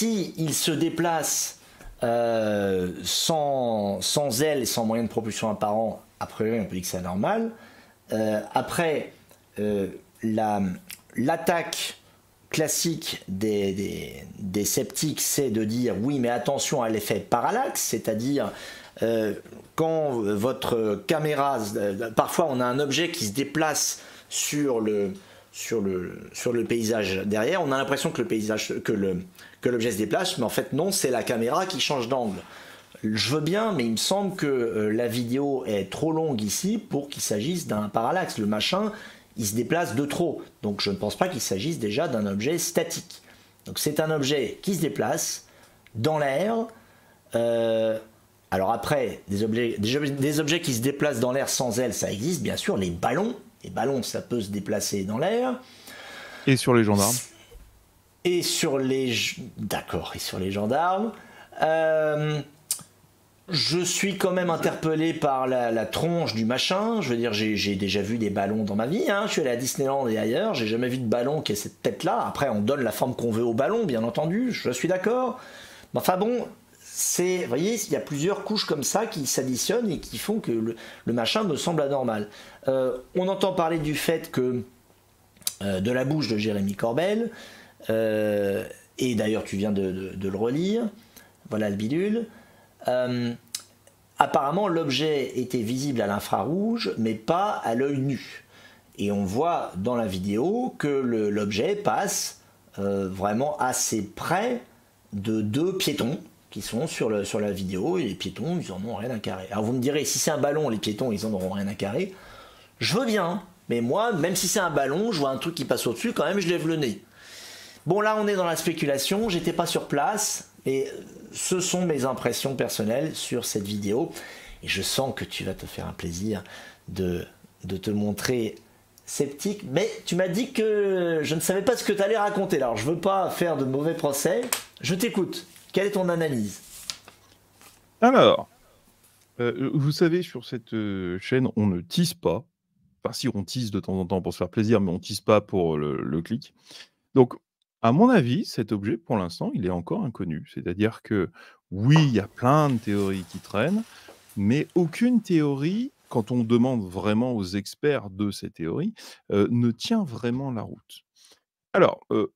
Speaker 1: si il se déplace euh, sans, sans aile et sans moyen de propulsion apparent, après priori on peut dire que c'est normal. Euh, après, euh, l'attaque classique des, des, sceptiques, c'est de dire oui, mais attention à l'effet parallaxe, c'est-à-dire quand votre caméra, parfois on a un objet qui se déplace sur le, sur le, sur le paysage derrière, on a l'impression que le paysage, que le, que l'objet se déplace, mais en fait non, c'est la caméra qui change d'angle. Je veux bien, mais il me semble que euh, la vidéo est trop longue ici pour qu'il s'agisse d'un parallaxe. Le machin, il se déplace de trop. Donc je ne pense pas qu'il s'agisse déjà d'un objet statique. Donc c'est un objet qui se déplace dans l'air. Euh, alors après, des objets, des, qui se déplacent dans l'air sans ailes, ça existe bien sûr. Les ballons, les ballons, ça peut se déplacer dans l'air.
Speaker 2: Et sur les gendarmes
Speaker 1: et sur les d'accord et sur les gendarmes. Euh, je suis quand même interpellé par la, tronche du machin. Je veux dire, j'ai déjà vu des ballons dans ma vie. Hein. Je suis allé à Disneyland et ailleurs. J'ai jamais vu de ballon qui ait cette tête-là. Après, on donne la forme qu'on veut au ballon, bien entendu. Je suis d'accord. Mais enfin bon, c'est, vous voyez, il y a plusieurs couches comme ça qui s'additionnent et qui font que le, machin me semble anormal. Euh, on entend parler du fait que euh, de la bouche de Jérémy Corbel, euh, et d'ailleurs, tu viens de, le relire. Voilà le bidule. Euh, apparemment, l'objet était visible à l'infrarouge, mais pas à l'œil nu. Et on voit dans la vidéo que l'objet passe euh, vraiment assez près de deux piétons qui sont sur, la vidéo. Et les piétons, ils en ont rien à carrer. Alors vous me direz, si c'est un ballon, les piétons, ils en auront rien à carrer. Je veux bien, mais moi, même si c'est un ballon, je vois un truc qui passe au-dessus, quand même, je lève le nez. Bon, là, on est dans la spéculation. J'étais pas sur place et ce sont mes impressions personnelles sur cette vidéo. Et je sens que tu vas te faire un plaisir de, de te montrer sceptique. Mais tu m'as dit que je ne savais pas ce que tu allais raconter. Alors, je veux pas faire de mauvais procès. Je t'écoute. Quelle est ton analyse
Speaker 2: Alors, euh, vous savez, sur cette euh, chaîne, on ne tisse pas. Enfin, si on tisse de temps en temps pour se faire plaisir, mais on tisse pas pour le, le clic. Donc, à mon avis, cet objet, pour l'instant, il est encore inconnu. C'est-à-dire que oui, il y a plein de théories qui traînent, mais aucune théorie, quand on demande vraiment aux experts de ces théories, euh, ne tient vraiment la route. Alors, euh,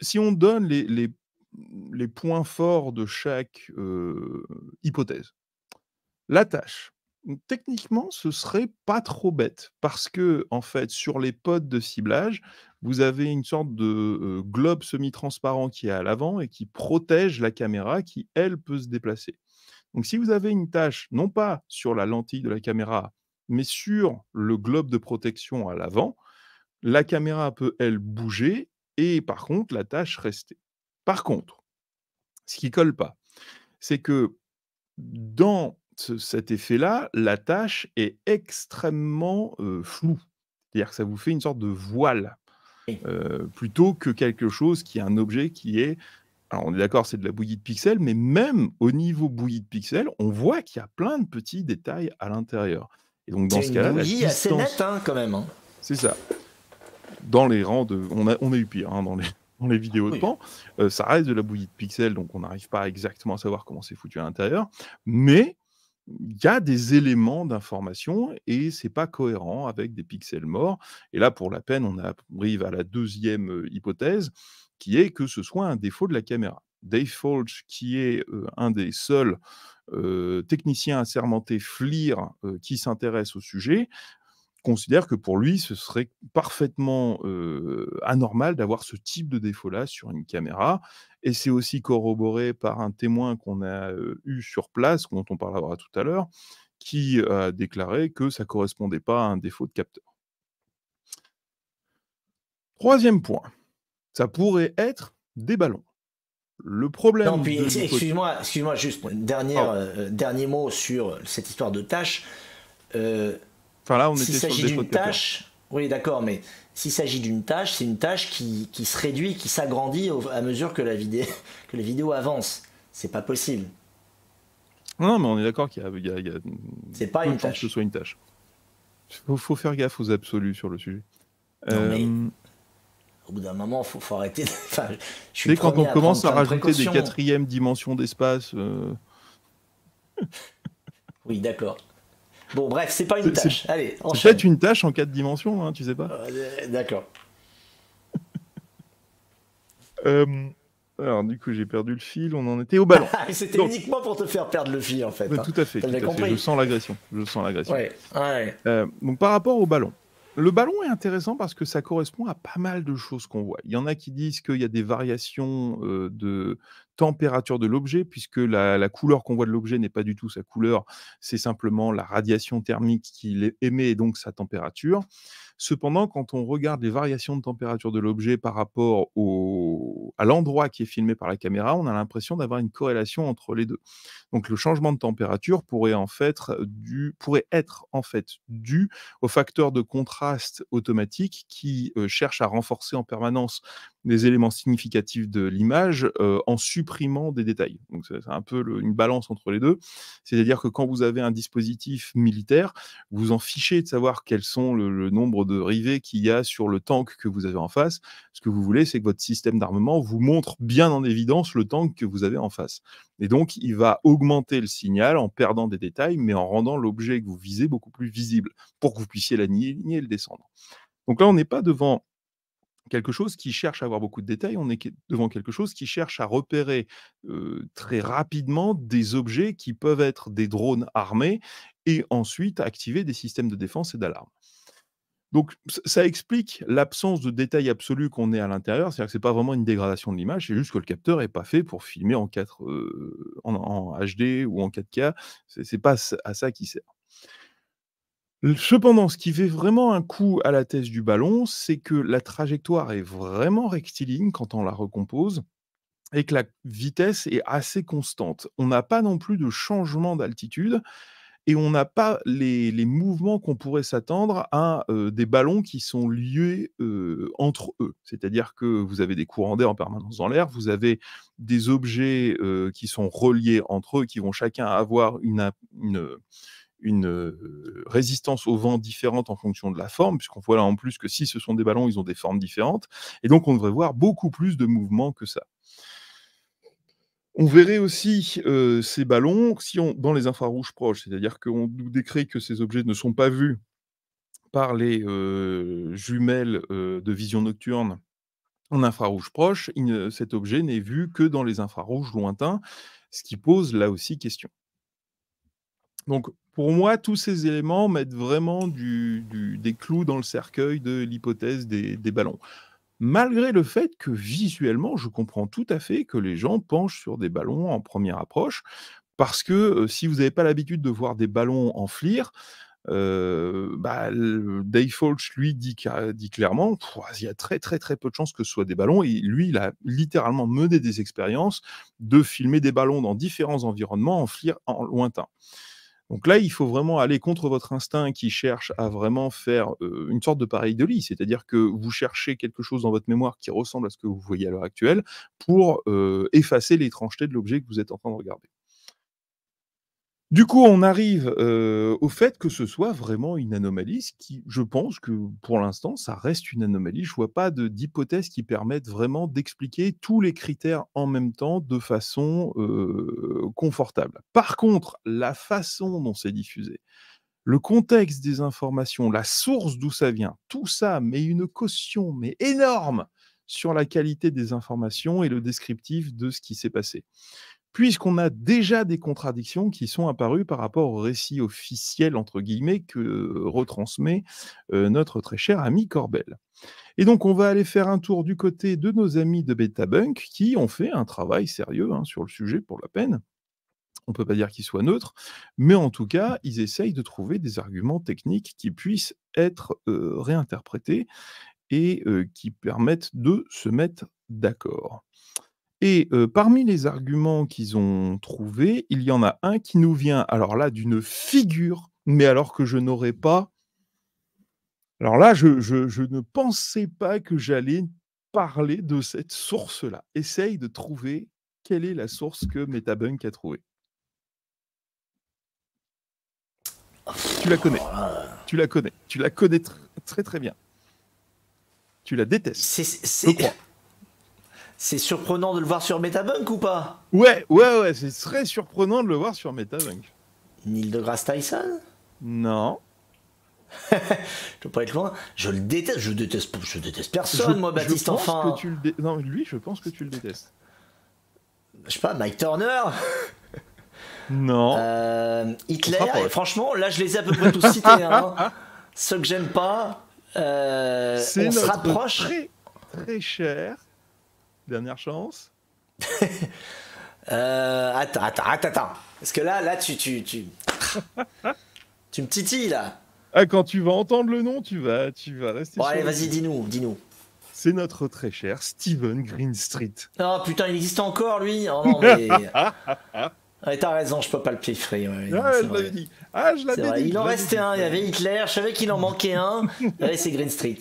Speaker 2: si on donne les, points forts de chaque euh, hypothèse, la tâche. Mmh, techniquement, ce serait pas trop bête parce que, en fait, sur les pods de ciblage, vous avez une sorte de globe semi-transparent qui est à l'avant et qui protège la caméra qui, elle, peut se déplacer. Donc, si vous avez une tâche, non pas sur la lentille de la caméra, mais sur le globe de protection à l'avant, la caméra peut, elle, bouger et par contre, la tâche rester. Par contre, ce qui colle pas, c'est que dans cet effet-là, la tâche est extrêmement floue. C'est-à-dire que ça vous fait une sorte de voile, plutôt que quelque chose qui est un objet qui est... Alors on est d'accord, c'est de la bouillie de pixels, mais même au niveau bouillie de pixels, on voit qu'il y a plein de petits détails à l'intérieur. Et donc dans ce cas-là... Bouillie assez hein, quand même. Hein. C'est ça. Dans les rangs de... On a, on a eu pire hein, <laughs> dans les vidéos de pan. ça reste de la bouillie de pixels, donc on n'arrive pas exactement à savoir comment c'est foutu à l'intérieur. Mais il y a des éléments d'information et c'est pas cohérent avec des pixels morts. Et là, pour la peine, on arrive à la deuxième hypothèse, qui est que ce soit un défaut de la caméra. Dave qui est un des seuls techniciens assermentés FLIR qui s'intéresse au sujet, considère que pour lui, ce serait parfaitement anormal d'avoir ce type de défaut-là sur une caméra. Et c'est aussi corroboré par un témoin qu'on a eu sur place, dont on parlera tout à l'heure, qui a déclaré que ça ne correspondait pas à un défaut de capteur. Troisième point, ça pourrait être des ballons. Le
Speaker 1: problème. excuse-moi, excuse-moi, juste oh. dernière, euh, dernier mot sur cette histoire de tâche. Euh, Enfin là, on tâche, Oui, d'accord, mais s'il s'agit d'une tâche, c'est une tâche qui, qui, se réduit, qui s'agrandit à mesure que la, vidéo, <laughs> que la vidéo avance. C'est pas possible.
Speaker 2: Non, mais on est d'accord qu'il y a, c'est pas une tâche. que ce soit une tâche. Il faut, faire gaffe aux absolus sur le sujet. Euh, au bout d'un moment, il faut, arrêter. <laughs> je quand on commence à rajouter des quatrièmes dimensions d'espace. Euh, oui,
Speaker 1: d'accord. Bon, bref, c'est pas une tâche. Allez, enchaîne. fait une
Speaker 2: tâche en quatre dimensions, hein, tu sais pas. Euh, d'accord. <laughs> Euh, alors, du coup, j'ai perdu le fil, on en était au ballon. <laughs> Ah, c'était uniquement
Speaker 1: pour te faire perdre le fil, en fait. Hein. Tout à fait. Je sens
Speaker 2: l'agression. Je sens l'agression. Ouais, euh, donc, par rapport au ballon. Le ballon est intéressant parce que ça correspond à pas mal de choses qu'on voit. Il y en a qui disent qu'il y a des variations de, température de l'objet, puisque la, couleur qu'on voit de l'objet n'est pas du tout sa couleur, c'est simplement la radiation thermique qu'il émet et donc sa température. Cependant, quand on regarde les variations de température de l'objet par rapport au, à l'endroit qui est filmé par la caméra, on a l'impression d'avoir une corrélation entre les deux. Donc le changement de température pourrait, en fait du pourrait être en fait dû au facteur de contraste automatique qui euh, cherche à renforcer en permanence des éléments significatifs de l'image euh, en supprimant des détails. Donc c'est un peu une balance entre les deux. C'est-à-dire que quand vous avez un dispositif militaire, vous en fichez de savoir quels sont le, nombre de rivets qu'il y a sur le tank que vous avez en face. Ce que vous voulez, c'est que votre système d'armement vous montre bien en évidence le tank que vous avez en face. Et donc il va augmenter le signal en perdant des détails, mais en rendant l'objet que vous visez beaucoup plus visible pour que vous puissiez l'aligner et le descendre. Donc là, on n'est pas devant quelque chose qui cherche à avoir beaucoup de détails, on est devant quelque chose qui cherche à repérer très rapidement des objets qui peuvent être des drones armés et ensuite activer des systèmes de défense et d'alarme. Donc ça explique l'absence de détails absolus qu'on est à l'intérieur, c'est-à-dire que ce n'est pas vraiment une dégradation de l'image, c'est juste que le capteur n'est pas fait pour filmer en, 4, en, HD ou en 4K, ce n'est pas à ça qu'il sert. Cependant, ce qui fait vraiment un coup à la thèse du ballon, c'est que la trajectoire est vraiment rectiligne quand on la recompose et que la vitesse est assez constante. On n'a pas non plus de changement d'altitude et on n'a pas les, mouvements qu'on pourrait s'attendre à euh, des ballons qui sont liés euh, entre eux. C'est-à-dire que vous avez des courants d'air en permanence dans l'air, vous avez des objets euh, qui sont reliés entre eux, qui vont chacun avoir une, une résistance au vent différente en fonction de la forme, puisqu'on voit là en plus que si ce sont des ballons, ils ont des formes différentes. Et donc, on devrait voir beaucoup plus de mouvements que ça. On verrait aussi ces ballons si on, dans les infrarouges proches, c'est-à-dire qu'on nous décrit que ces objets ne sont pas vus par les jumelles de vision nocturne en infrarouge proche, cet objet n'est vu que dans les infrarouges lointains, ce qui pose là aussi question. Donc pour moi, tous ces éléments mettent vraiment des clous dans le cercueil de l'hypothèse des, ballons. Malgré le fait que visuellement, je comprends tout à fait que les gens penchent sur des ballons en première approche, parce que euh, si vous n'avez pas l'habitude de voir des ballons en FLIR, euh, bah, Dave lui, dit, clairement ah, il y a très, très, très peu de chances que ce soit des ballons. Et lui, il a littéralement mené des expériences de filmer des ballons dans différents environnements en FLIR en lointain. Donc là, il faut vraiment aller contre votre instinct qui cherche à vraiment faire une sorte de pareil de lit, c'est-à-dire que vous cherchez quelque chose dans votre mémoire qui ressemble à ce que vous voyez à l'heure actuelle pour effacer l'étrangeté de l'objet que vous êtes en train de regarder. Du coup, on arrive euh, au fait que ce soit vraiment une anomalie, ce qui, je pense que pour l'instant, ça reste une anomalie. Je ne vois pas d'hypothèse qui permette vraiment d'expliquer tous les critères en même temps de façon euh, confortable. Par contre, la façon dont c'est diffusé, le contexte des informations, la source d'où ça vient, tout ça met une caution, mais énorme, sur la qualité des informations et le descriptif de ce qui s'est passé puisqu'on a déjà des contradictions qui sont apparues par rapport au récit officiel, entre guillemets, que euh, retransmet euh, notre très cher ami Corbel. Et donc, on va aller faire un tour du côté de nos amis de BetaBunk, qui ont fait un travail sérieux hein, sur le sujet pour la peine. On ne peut pas dire qu'ils soient neutres, mais en tout cas, ils essayent de trouver des arguments techniques qui puissent être euh, réinterprétés et qui permettent de se mettre d'accord. Et parmi les arguments qu'ils ont trouvés, il y en a un qui nous vient, alors là, d'une figure, mais alors que je n'aurais pas... Alors là, je, ne pensais pas que j'allais parler de cette source-là. Essaye de trouver quelle est la source que Metabunk a trouvée. Tu la connais. Tu la connais. Tu la connais très très bien. Tu la détestes. C'est c'est surprenant de le voir sur Metabunk ou pas Ouais, ouais, ouais, c'est très surprenant de le voir sur Metabunk. Neil deGrasse Tyson Non. <laughs> je peux pas être loin. Je le déteste.
Speaker 1: Je déteste, je déteste personne, moi, Baptiste. enfin.
Speaker 2: Non, lui, je pense que tu le détestes.
Speaker 1: Je sais pas, Mike Turner. <laughs> non. Euh, Hitler. franchement, là, je les ai à peu près tous cités. Hein. <laughs> Ah, ah, ah. Ceux que j'aime pas. Euh, on se rapproche.
Speaker 2: très cher Dernière chance <laughs>
Speaker 1: euh, Attends, attends, attends. Parce que là, là, tu. Tu, tu...
Speaker 2: <laughs> tu me titilles, là. Ah, quand tu vas entendre le nom, tu vas, tu vas rester. Bon, allez, vas-y, dis-nous, dis-nous. C'est notre très cher Steven Greenstreet.
Speaker 1: Oh putain, il existe encore, lui oh, non, <laughs> t'as raison, je peux pas le piffrer. Ouais, ah, je l'avais dit. Ah, je l'avais dit. Il en restait un, il y avait Hitler, je savais qu'il en manquait un. Allez, c'est Green Street.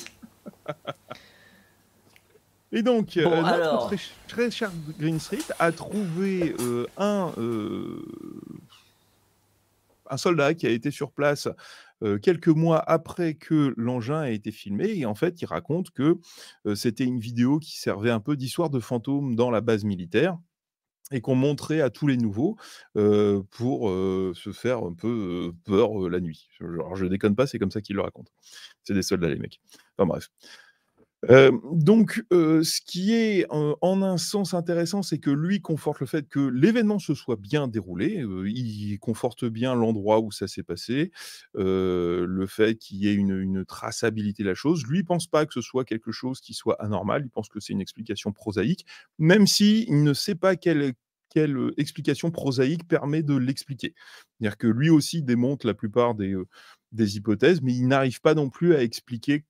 Speaker 2: Et donc, euh, notre très, cher Green Street a trouvé euh, un, euh, un soldat qui a été sur place quelques mois après que l'engin a été filmé. Et en fait, il raconte que c'était une vidéo qui servait un peu d'histoire de fantôme dans la base militaire et qu'on montrait à tous les nouveaux pour se faire un peu peur la nuit. Alors, je déconne pas, c'est comme ça qu'il le raconte. C'est des soldats, les mecs. Enfin bref. Euh, donc, euh, ce qui est euh, en un sens intéressant, c'est que lui conforte le fait que l'événement se soit bien déroulé. il conforte bien l'endroit où ça s'est passé, le fait qu'il y ait une, traçabilité de la chose. Lui pense pas que ce soit quelque chose qui soit anormal. Il pense que c'est une explication prosaïque, même si il ne sait pas quelle explication prosaïque permet de l'expliquer. C'est-à-dire que lui aussi démonte la plupart des hypothèses, mais il n'arrive pas non plus à expliquer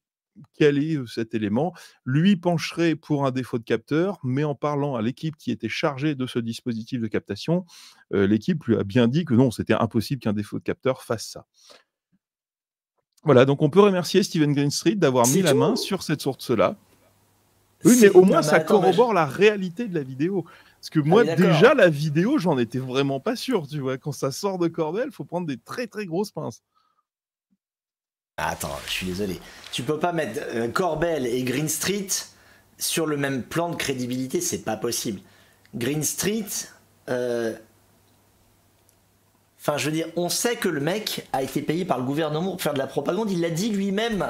Speaker 2: quel est cet élément. Lui pencherait pour un défaut de capteur, mais en parlant à l'équipe qui était chargée de ce dispositif de captation, l'équipe lui a bien dit que non, c'était impossible qu'un défaut de capteur fasse ça. Voilà, donc on peut remercier Steven Greenstreet d'avoir mis la main sur cette source-là. Oui, mais au moins, ça corrobore la réalité de la vidéo. Parce que ah, moi, déjà, la vidéo, j'en étais vraiment pas sûr, tu vois. Quand ça sort de Corbel, faut prendre des très, très grosses pinces. Ah, attends, je suis désolé. Tu peux pas mettre euh,
Speaker 1: Corbel et Green Street sur le même plan de crédibilité, c'est pas possible. Green Street, euh, enfin je veux dire, on sait que le mec a été payé par le gouvernement pour faire de la propagande, il l'a dit lui-même.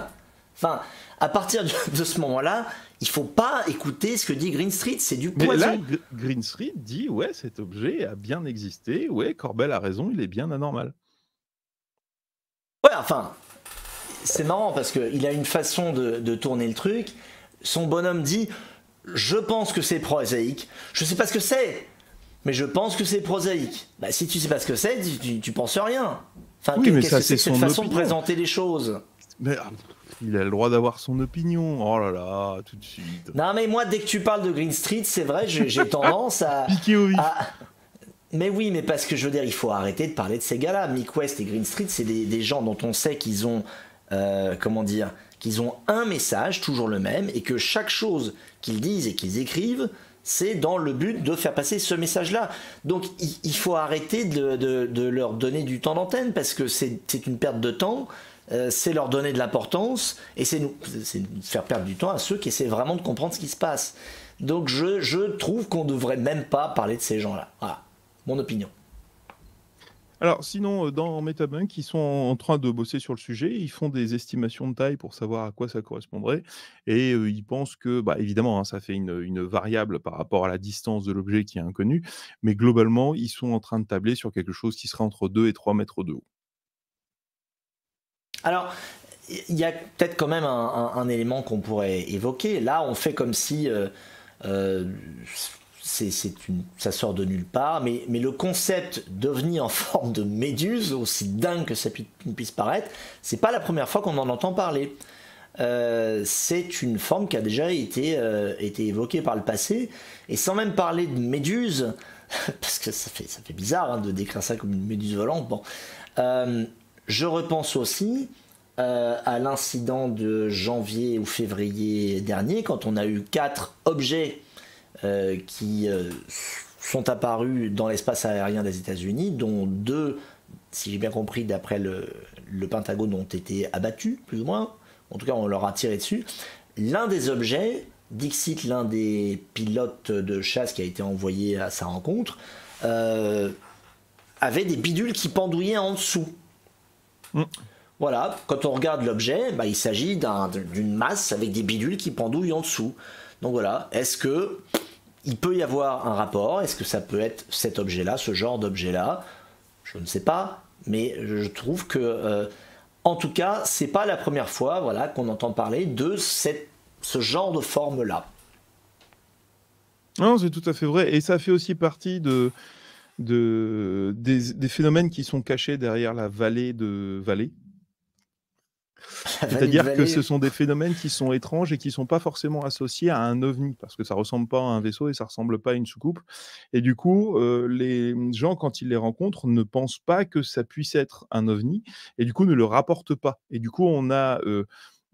Speaker 1: Enfin, à
Speaker 2: partir de ce moment-là, il faut pas écouter ce que dit Green Street, c'est du poison. Mais là, Green Street dit ouais, cet objet a bien existé, ouais, Corbel a raison, il est bien anormal. Ouais, enfin, c'est marrant parce qu'il a une façon de,
Speaker 1: tourner le truc. Son bonhomme dit Je pense que c'est prosaïque. Je sais pas ce que c'est, mais je pense que c'est prosaïque. Bah, si tu sais pas ce que c'est, tu, ne penses rien. Enfin, c'est cette façon de présenter les choses.
Speaker 2: Ah, il a le droit d'avoir son opinion. Oh là là, tout de suite. Non, mais moi, dès que tu parles de Green Street, c'est vrai, j'ai <laughs> tendance
Speaker 1: à. Mais oui, mais parce que je veux dire, il faut arrêter de parler de ces gars-là. Mick West et Green Street, c'est des, gens dont on sait qu'ils ont euh, comment dire, qu'ils ont un message, toujours le même, et que chaque chose qu'ils disent et qu'ils écrivent, c'est dans le but de faire passer ce message-là. Donc il faut arrêter de, leur donner du temps d'antenne, parce que c'est une perte de temps, euh, c'est leur donner de l'importance, et c'est nous, faire perdre du temps à ceux qui essaient vraiment de comprendre ce qui se passe. Donc je, je trouve qu'on ne devrait même pas parler de ces gens-là. Voilà, mon opinion.
Speaker 2: Alors, sinon, euh, dans MetaBank, ils sont en train de bosser sur le sujet. Ils font des estimations de taille pour savoir à quoi ça correspondrait. Et euh, ils pensent que, bah, évidemment, hein, ça fait une, variable par rapport à la distance de l'objet qui est inconnue. Mais globalement, ils sont en train de tabler sur quelque chose qui serait entre 2 et 3 mètres de haut.
Speaker 1: Alors, il y a peut-être quand même un, élément qu'on pourrait évoquer. Là, on fait comme si. Euh, c'est, une, ça sort de nulle part, mais, mais le concept d'OVNI en <laughs> forme de méduse, aussi dingue que ça puisse paraître, c'est pas la première fois qu'on en entend parler. Euh, c'est une forme qui a déjà été, euh, été évoquée par le passé, et sans même parler de méduse, <laughs> parce que ça fait, ça fait bizarre hein, de décrire ça comme une méduse volante, bon. Euh, je repense aussi à l'incident de janvier ou février dernier, quand on a eu quatre objets euh, qui euh, sont apparus dans l'espace aérien des États-Unis, dont deux, si j'ai bien compris, d'après le, le, Pentagone, ont été abattus, plus ou moins. En tout cas, on leur a tiré dessus. L'un des objets, Dixit, l'un des pilotes de chasse qui a été envoyé à sa rencontre, euh, avait des bidules qui pendouillaient en dessous. Mm. Voilà, quand on regarde l'objet, bah, il s'agit d'une masse avec des bidules qui pendouillent en dessous. Donc voilà, est-ce que il peut y avoir un rapport. Est-ce que ça peut être cet objet-là, ce genre d'objet-là Je ne sais pas, mais je trouve que, euh, en tout cas, c'est pas la première fois, voilà, qu'on entend parler de ce genre de forme-là.
Speaker 2: Non, c'est tout à fait vrai, et ça fait aussi partie de, des, phénomènes qui sont cachés derrière la vallée de vallée c'est-à-dire que ce sont des phénomènes qui sont étranges et qui ne sont pas forcément associés à un ovni, parce que ça ne ressemble pas à un vaisseau et ça ne ressemble pas à une soucoupe. Et du coup, euh, les gens, quand ils les rencontrent, ne pensent pas que ça puisse être un ovni, et du coup, ne le rapportent pas. Et du coup, on a... Euh,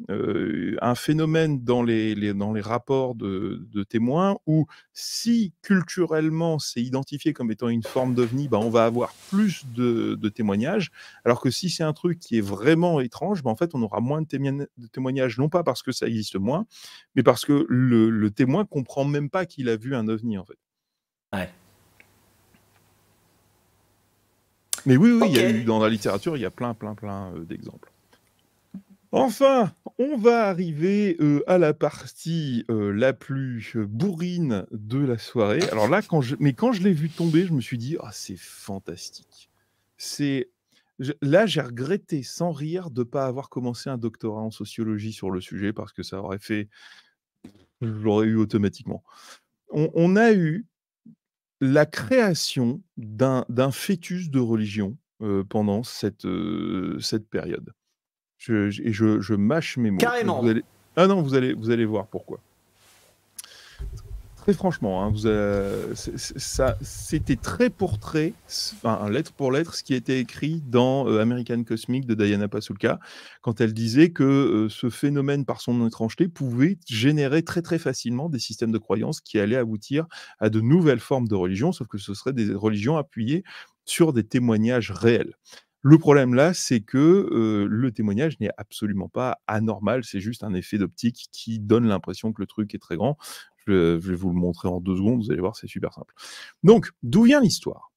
Speaker 2: un phénomène dans les, dans les rapports de, témoins où si culturellement c'est identifié comme étant une forme d'ovni, bah, on va avoir plus de, témoignages, alors que si c'est un truc qui est vraiment étrange, bah, en fait on aura moins de, témoignages, non pas parce que ça existe moins, mais parce que le, le témoin comprend même pas qu'il a vu un ovni en fait. Ouais. Mais oui, oui, il y a eu, dans la littérature, il y a plein, plein, plein d'exemples. Enfin, on va arriver euh, à la partie euh, la plus euh, bourrine de la soirée. Alors là, mais quand je l'ai vu tomber, je me suis dit, ah, c'est fantastique. C'est là, j'ai regretté sans rire de ne pas avoir commencé un doctorat en sociologie sur le sujet parce que ça aurait fait, je l'aurais eu automatiquement. On, a eu la création d'un fœtus de religion pendant cette période. Et je, mâche mes mots. Carrément. Ah non, vous allez, vous allez voir pourquoi. Très franchement, hein, vous, euh, ça, c'était très pour trait, enfin, lettre pour lettre, ce qui était écrit dans euh, American Cosmic de Diana Pasulka, quand elle disait que euh, ce phénomène, par son étrangeté, pouvait générer très très facilement des systèmes de croyances qui allaient aboutir à de nouvelles formes de religion, sauf que ce seraient des religions appuyées sur des témoignages réels. Le problème là, c'est que le témoignage n'est absolument pas anormal, c'est juste un effet d'optique qui donne l'impression que le truc est très grand. je vais vous le montrer en deux secondes, vous allez voir, c'est super simple. Donc, d'où vient l'histoire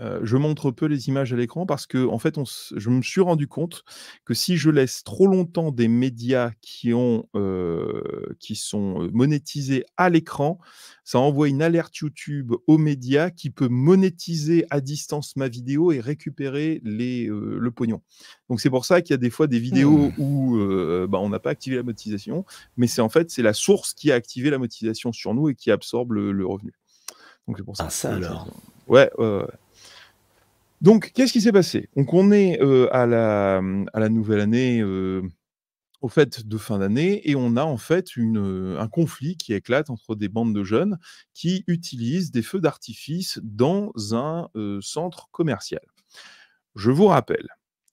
Speaker 2: euh, je montre peu les images à l'écran parce que, en fait, je me suis rendu compte que si je laisse trop longtemps des médias qui, euh, sont euh, monétisés à l'écran, ça envoie une alerte YouTube aux médias qui peut monétiser à distance ma vidéo et récupérer le pognon. Donc, c'est pour ça qu'il y a des fois des vidéos mmh. où bah, on n'a pas activé la monétisation, mais c'est en fait c'est la source qui a activé la monétisation sur nous et qui absorbe le, revenu. Donc, pour ça. Ah, ça alors. ouais, ouais. Donc, qu'est-ce qui s'est passé on est euh, à, la, nouvelle année, euh, au fait de fin d'année, et on a en fait euh, un conflit qui éclate entre des bandes de jeunes qui utilisent des feux d'artifice dans un centre commercial. Je vous rappelle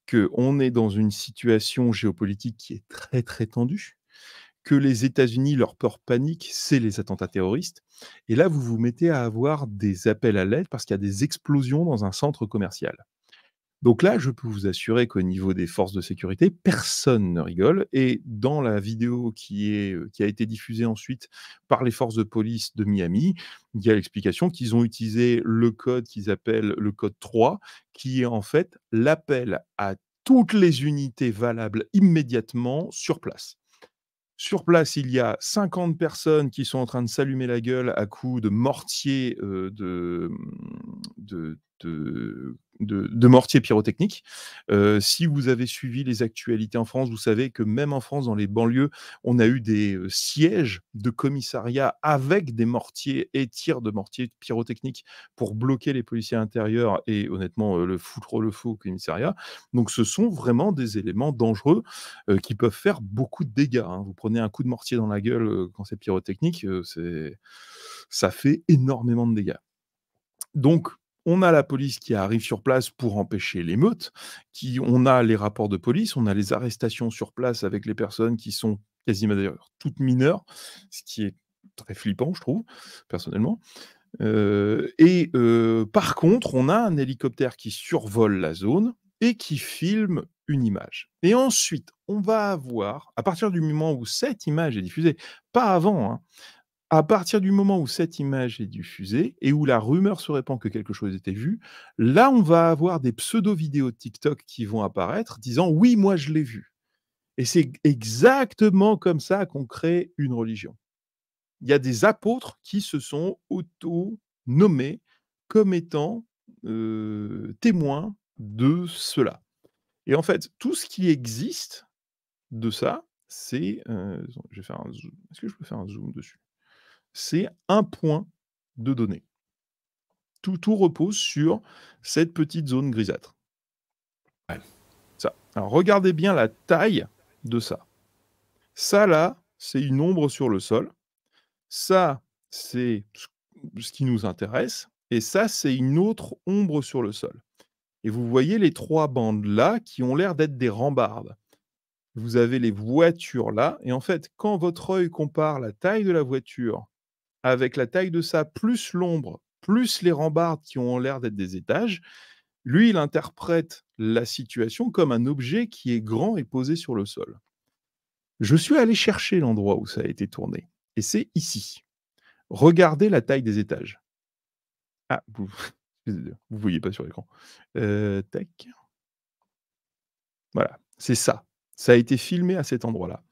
Speaker 2: qu'on est dans une situation géopolitique qui est très très tendue, que les États-Unis, leur peur panique, c'est les attentats terroristes. Et là, vous vous mettez à avoir des appels à l'aide parce qu'il y a des explosions dans un centre commercial. Donc là, je peux vous assurer qu'au niveau des forces de sécurité, personne ne rigole. Et dans la vidéo qui, euh, qui a été diffusée ensuite par les forces de police de Miami, il y a l'explication qu'ils ont utilisé le code qu'ils appellent le code 3, qui est en fait l'appel à toutes les unités valables immédiatement sur place. Sur place, il y a 50 personnes qui sont en train de s'allumer la gueule à coups de mortier, euh, de mmh, de, de, pyrotechniques. Euh, si vous avez suivi les actualités en France, vous savez que même en France, dans les banlieues, on a eu des euh, sièges de commissariats avec des mortiers et tirs de mortiers pyrotechniques pour bloquer les policiers intérieurs et honnêtement euh, le foutre le fou au commissariat. Donc ce sont vraiment des éléments dangereux qui peuvent faire beaucoup de dégâts. Hein. Vous prenez un coup de mortier dans la gueule quand c'est pyrotechnique, c'est ça fait énormément de dégâts. Donc, on a la police qui arrive sur place pour empêcher l'émeute, qui on a les rapports de police, on a les arrestations sur place avec les personnes qui sont quasiment toutes mineures, ce qui est très flippant, je trouve, personnellement. Euh, et euh, par contre, on a un hélicoptère qui survole la zone et qui filme une image. Et ensuite, on va avoir, à partir du moment où cette image est diffusée, pas avant, hein, à partir du moment où cette image est diffusée et où la rumeur se répand que quelque chose était vu, là, on va avoir des pseudo-vidéos TikTok qui vont apparaître disant Oui, moi, je l'ai vu. Et c'est exactement comme ça qu'on crée une religion. Il y a des apôtres qui se sont auto-nommés comme étant témoins de cela. Et en fait, tout ce qui existe de ça, c'est. je vais faire un zoom. Est-ce que je peux faire un zoom dessus c'est un point de données. Tout, tout repose sur cette petite zone grisâtre. Ça. regardez bien la taille de ça. Ça là, c'est une ombre sur le sol. Ça, c'est ce qui nous intéresse. Et ça, c'est une autre ombre sur le sol. Et vous voyez les trois bandes là qui ont l'air d'être des rambardes. Vous avez les voitures là. Et en fait, quand votre œil compare la taille de la voiture avec la taille de ça, plus l'ombre, plus les rambardes qui ont l'air d'être des étages, lui, il interprète la situation comme un objet qui est grand et posé sur le sol. Je suis allé chercher l'endroit où ça a été tourné, et c'est ici. Regardez la taille des étages. Ah, vous ne <laughs> voyez pas sur l'écran. Euh, voilà, c'est ça. Ça a été filmé à cet endroit-là.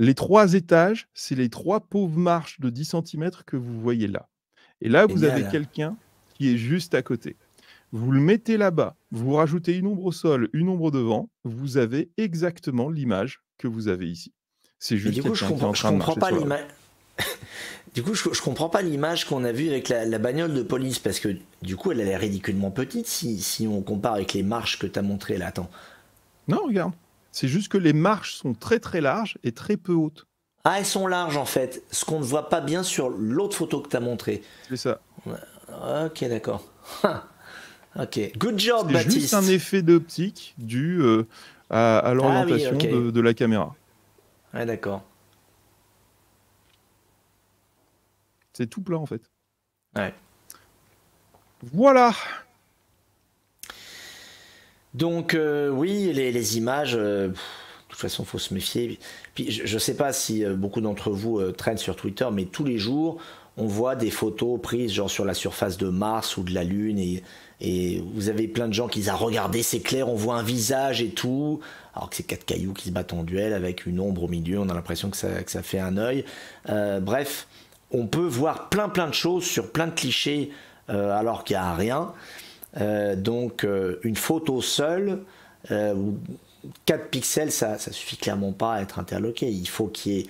Speaker 2: Les trois étages, c'est les trois pauvres marches de 10 cm que vous voyez là. Et là, vous avez quelqu'un qui est juste à côté. Vous le mettez là-bas, vous rajoutez une ombre au sol, une ombre devant, vous avez exactement l'image que vous avez ici. C'est juste du coup, je comprends, comprends pas l'image. <laughs> du coup, je, comprends pas l'image qu'on a vue avec la, bagnole
Speaker 1: de police parce que du coup, elle a l'air ridiculement petite si, on compare avec les marches que tu as montrées là. Non, regarde. C'est juste que les marches sont très très larges et très peu hautes. Ah, elles sont larges en fait. Ce qu'on ne voit pas bien sur l'autre photo que tu as montrée. C'est ça. Ok, d'accord. <laughs> ok. Good job, Baptiste. C'est juste un
Speaker 2: effet d'optique dû euh, à, ah l'orientation de, la caméra. Ouais, d'accord. C'est tout plat en fait. Ouais. Voilà. Donc
Speaker 1: euh, oui, les, images, euh, de toute façon, faut se méfier. Puis je ne sais pas si euh, beaucoup d'entre vous traînent sur Twitter, mais tous les jours, on voit des photos prises genre sur la surface de Mars ou de la Lune et, vous avez plein de gens qui disent a ah, regardez, c'est clair, on voit un visage et tout. Alors que c'est quatre cailloux qui se battent en duel avec une ombre au milieu, on a l'impression que ça, que ça, fait un œil. bref, on peut voir plein plein de choses sur plein de clichés alors qu'il n'y a rien. Euh, donc euh, une photo seule, 4 euh, pixels, ça ne suffit clairement pas à être interloqué. Il faut qu'il y ait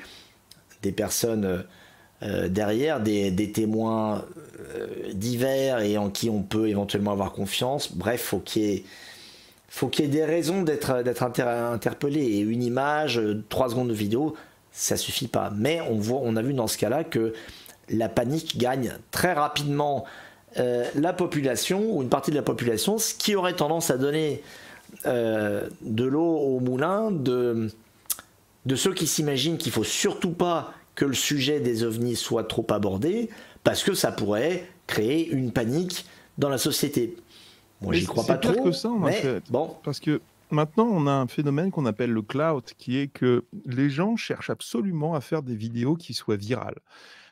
Speaker 1: des personnes derrière, des, témoins divers et en qui on peut éventuellement avoir confiance. Bref, faut qu'il faut qu'il y ait des raisons d'être interpellé et une image, 3 secondes de vidéo, ça suffit pas. Mais on voit, on a vu dans ce cas-là que la panique gagne très rapidement euh, la population ou une partie de la population, ce qui aurait tendance à donner euh, de l'eau au moulin de, ceux qui s'imaginent qu'il ne faut surtout pas que le sujet des ovnis soit trop abordé, parce que ça pourrait créer
Speaker 2: une panique dans la société.
Speaker 1: Moi, j'y crois pas trop. Que ça, mais
Speaker 2: bon. Parce que maintenant, on a un phénomène qu'on appelle le cloud, qui est que les gens cherchent absolument à faire des vidéos qui soient virales.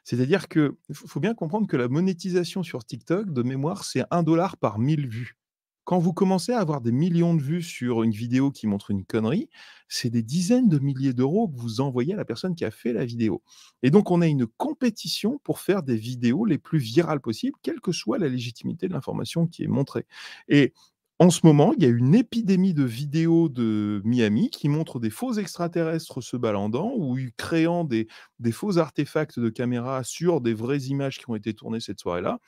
Speaker 2: C'est-à-dire que faut bien comprendre que la monétisation sur TikTok, de mémoire, c'est 1 dollar par 1000 vues. Quand vous commencez à avoir des millions de vues sur une vidéo qui montre une connerie, c'est des dizaines de milliers d'euros que vous envoyez à la personne qui a fait la vidéo. Et donc, on a une compétition pour faire des vidéos les plus virales possibles, quelle que soit la légitimité de l'information qui est montrée. Et en ce moment, il y a une épidémie de vidéos de Miami qui montrent des faux extraterrestres se balandant ou créant des, faux artefacts de caméra sur des vraies images qui ont été tournées cette soirée-là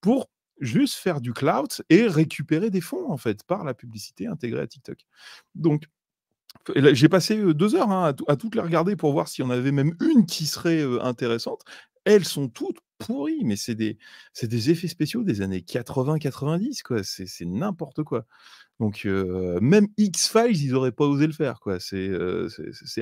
Speaker 2: pour juste faire du clout et récupérer des fonds, en fait, par la publicité intégrée à TikTok. Donc, j'ai passé euh, deux heures hein, à, toutes les regarder pour voir si on avait même une qui serait euh, intéressante elles sont toutes pourries, mais c'est des, effets spéciaux des années 80-90, quoi. C'est n'importe quoi. Donc, même X-Files, ils n'auraient pas osé le faire, quoi. C'est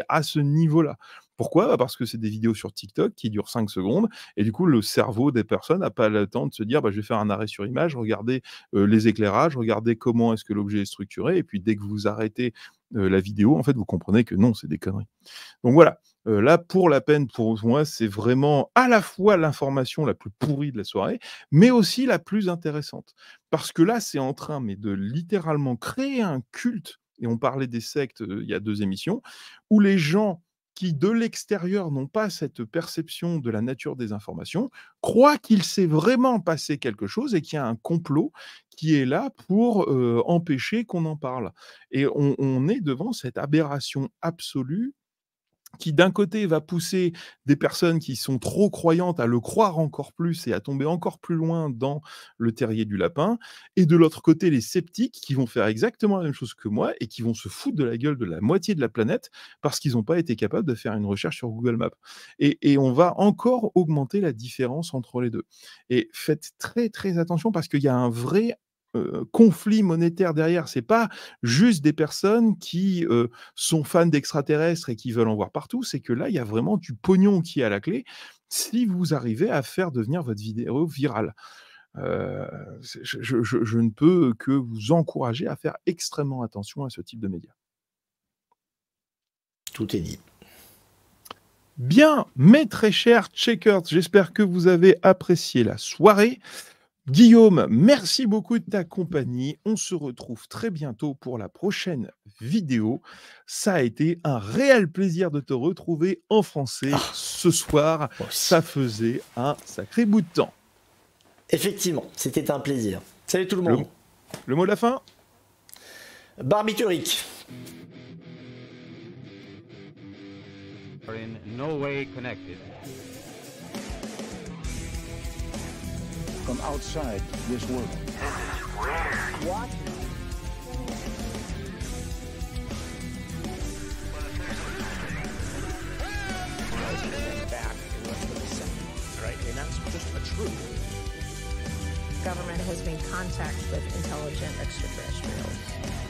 Speaker 2: à ce niveau-là. Pourquoi bah, Parce que c'est des vidéos sur TikTok qui durent 5 secondes et du coup le cerveau des personnes n'a pas le temps de se dire bah, je vais faire un arrêt sur image, regardez les éclairages, regardez comment est-ce que l'objet est structuré et puis dès que vous arrêtez la vidéo, en fait vous comprenez que non, c'est des conneries. Donc voilà, là pour la peine, pour moi, c'est vraiment à la fois l'information la plus pourrie de la soirée, mais aussi la plus intéressante. Parce que là, c'est en train mais de littéralement créer un culte, et on parlait des sectes il y a deux émissions, où les gens de l'extérieur, n'ont pas cette perception de la nature des informations, croient qu'il s'est vraiment passé quelque chose et qu'il y a un complot qui est là pour euh, empêcher qu'on en parle. Et on, est devant cette aberration absolue qui d'un côté va pousser des personnes qui sont trop croyantes à le croire encore plus et à tomber encore plus loin dans le terrier du lapin, et de l'autre côté les sceptiques qui vont faire exactement la même chose que moi et qui vont se foutre de la gueule de la moitié de la planète parce qu'ils n'ont pas été capables de faire une recherche sur Google Maps. Et, on va encore augmenter la différence entre les deux. Et faites très très attention parce qu'il y a un vrai euh, conflit monétaire derrière. C'est pas juste des personnes qui euh, sont fans d'extraterrestres et qui veulent en voir partout. C'est que là, il y a vraiment du pognon qui est à la clé si vous arrivez à faire devenir votre vidéo virale. Euh, je, je, ne peux que vous encourager à faire extrêmement attention à ce type de médias. Tout est dit. Bien, mes très chers checkers, j'espère que vous avez apprécié la soirée. Guillaume, merci beaucoup de ta compagnie. On se retrouve très bientôt pour la prochaine vidéo. Ça a été un réel plaisir de te retrouver en français ah. ce soir. Ça faisait un sacré bout de temps. Effectivement,
Speaker 1: c'était un plaisir. Salut tout le monde. Le, mot de la fin Barbiturique. from outside this world. This is weird. What? right? And that's just truth. Government has made contact with intelligent extraterrestrials.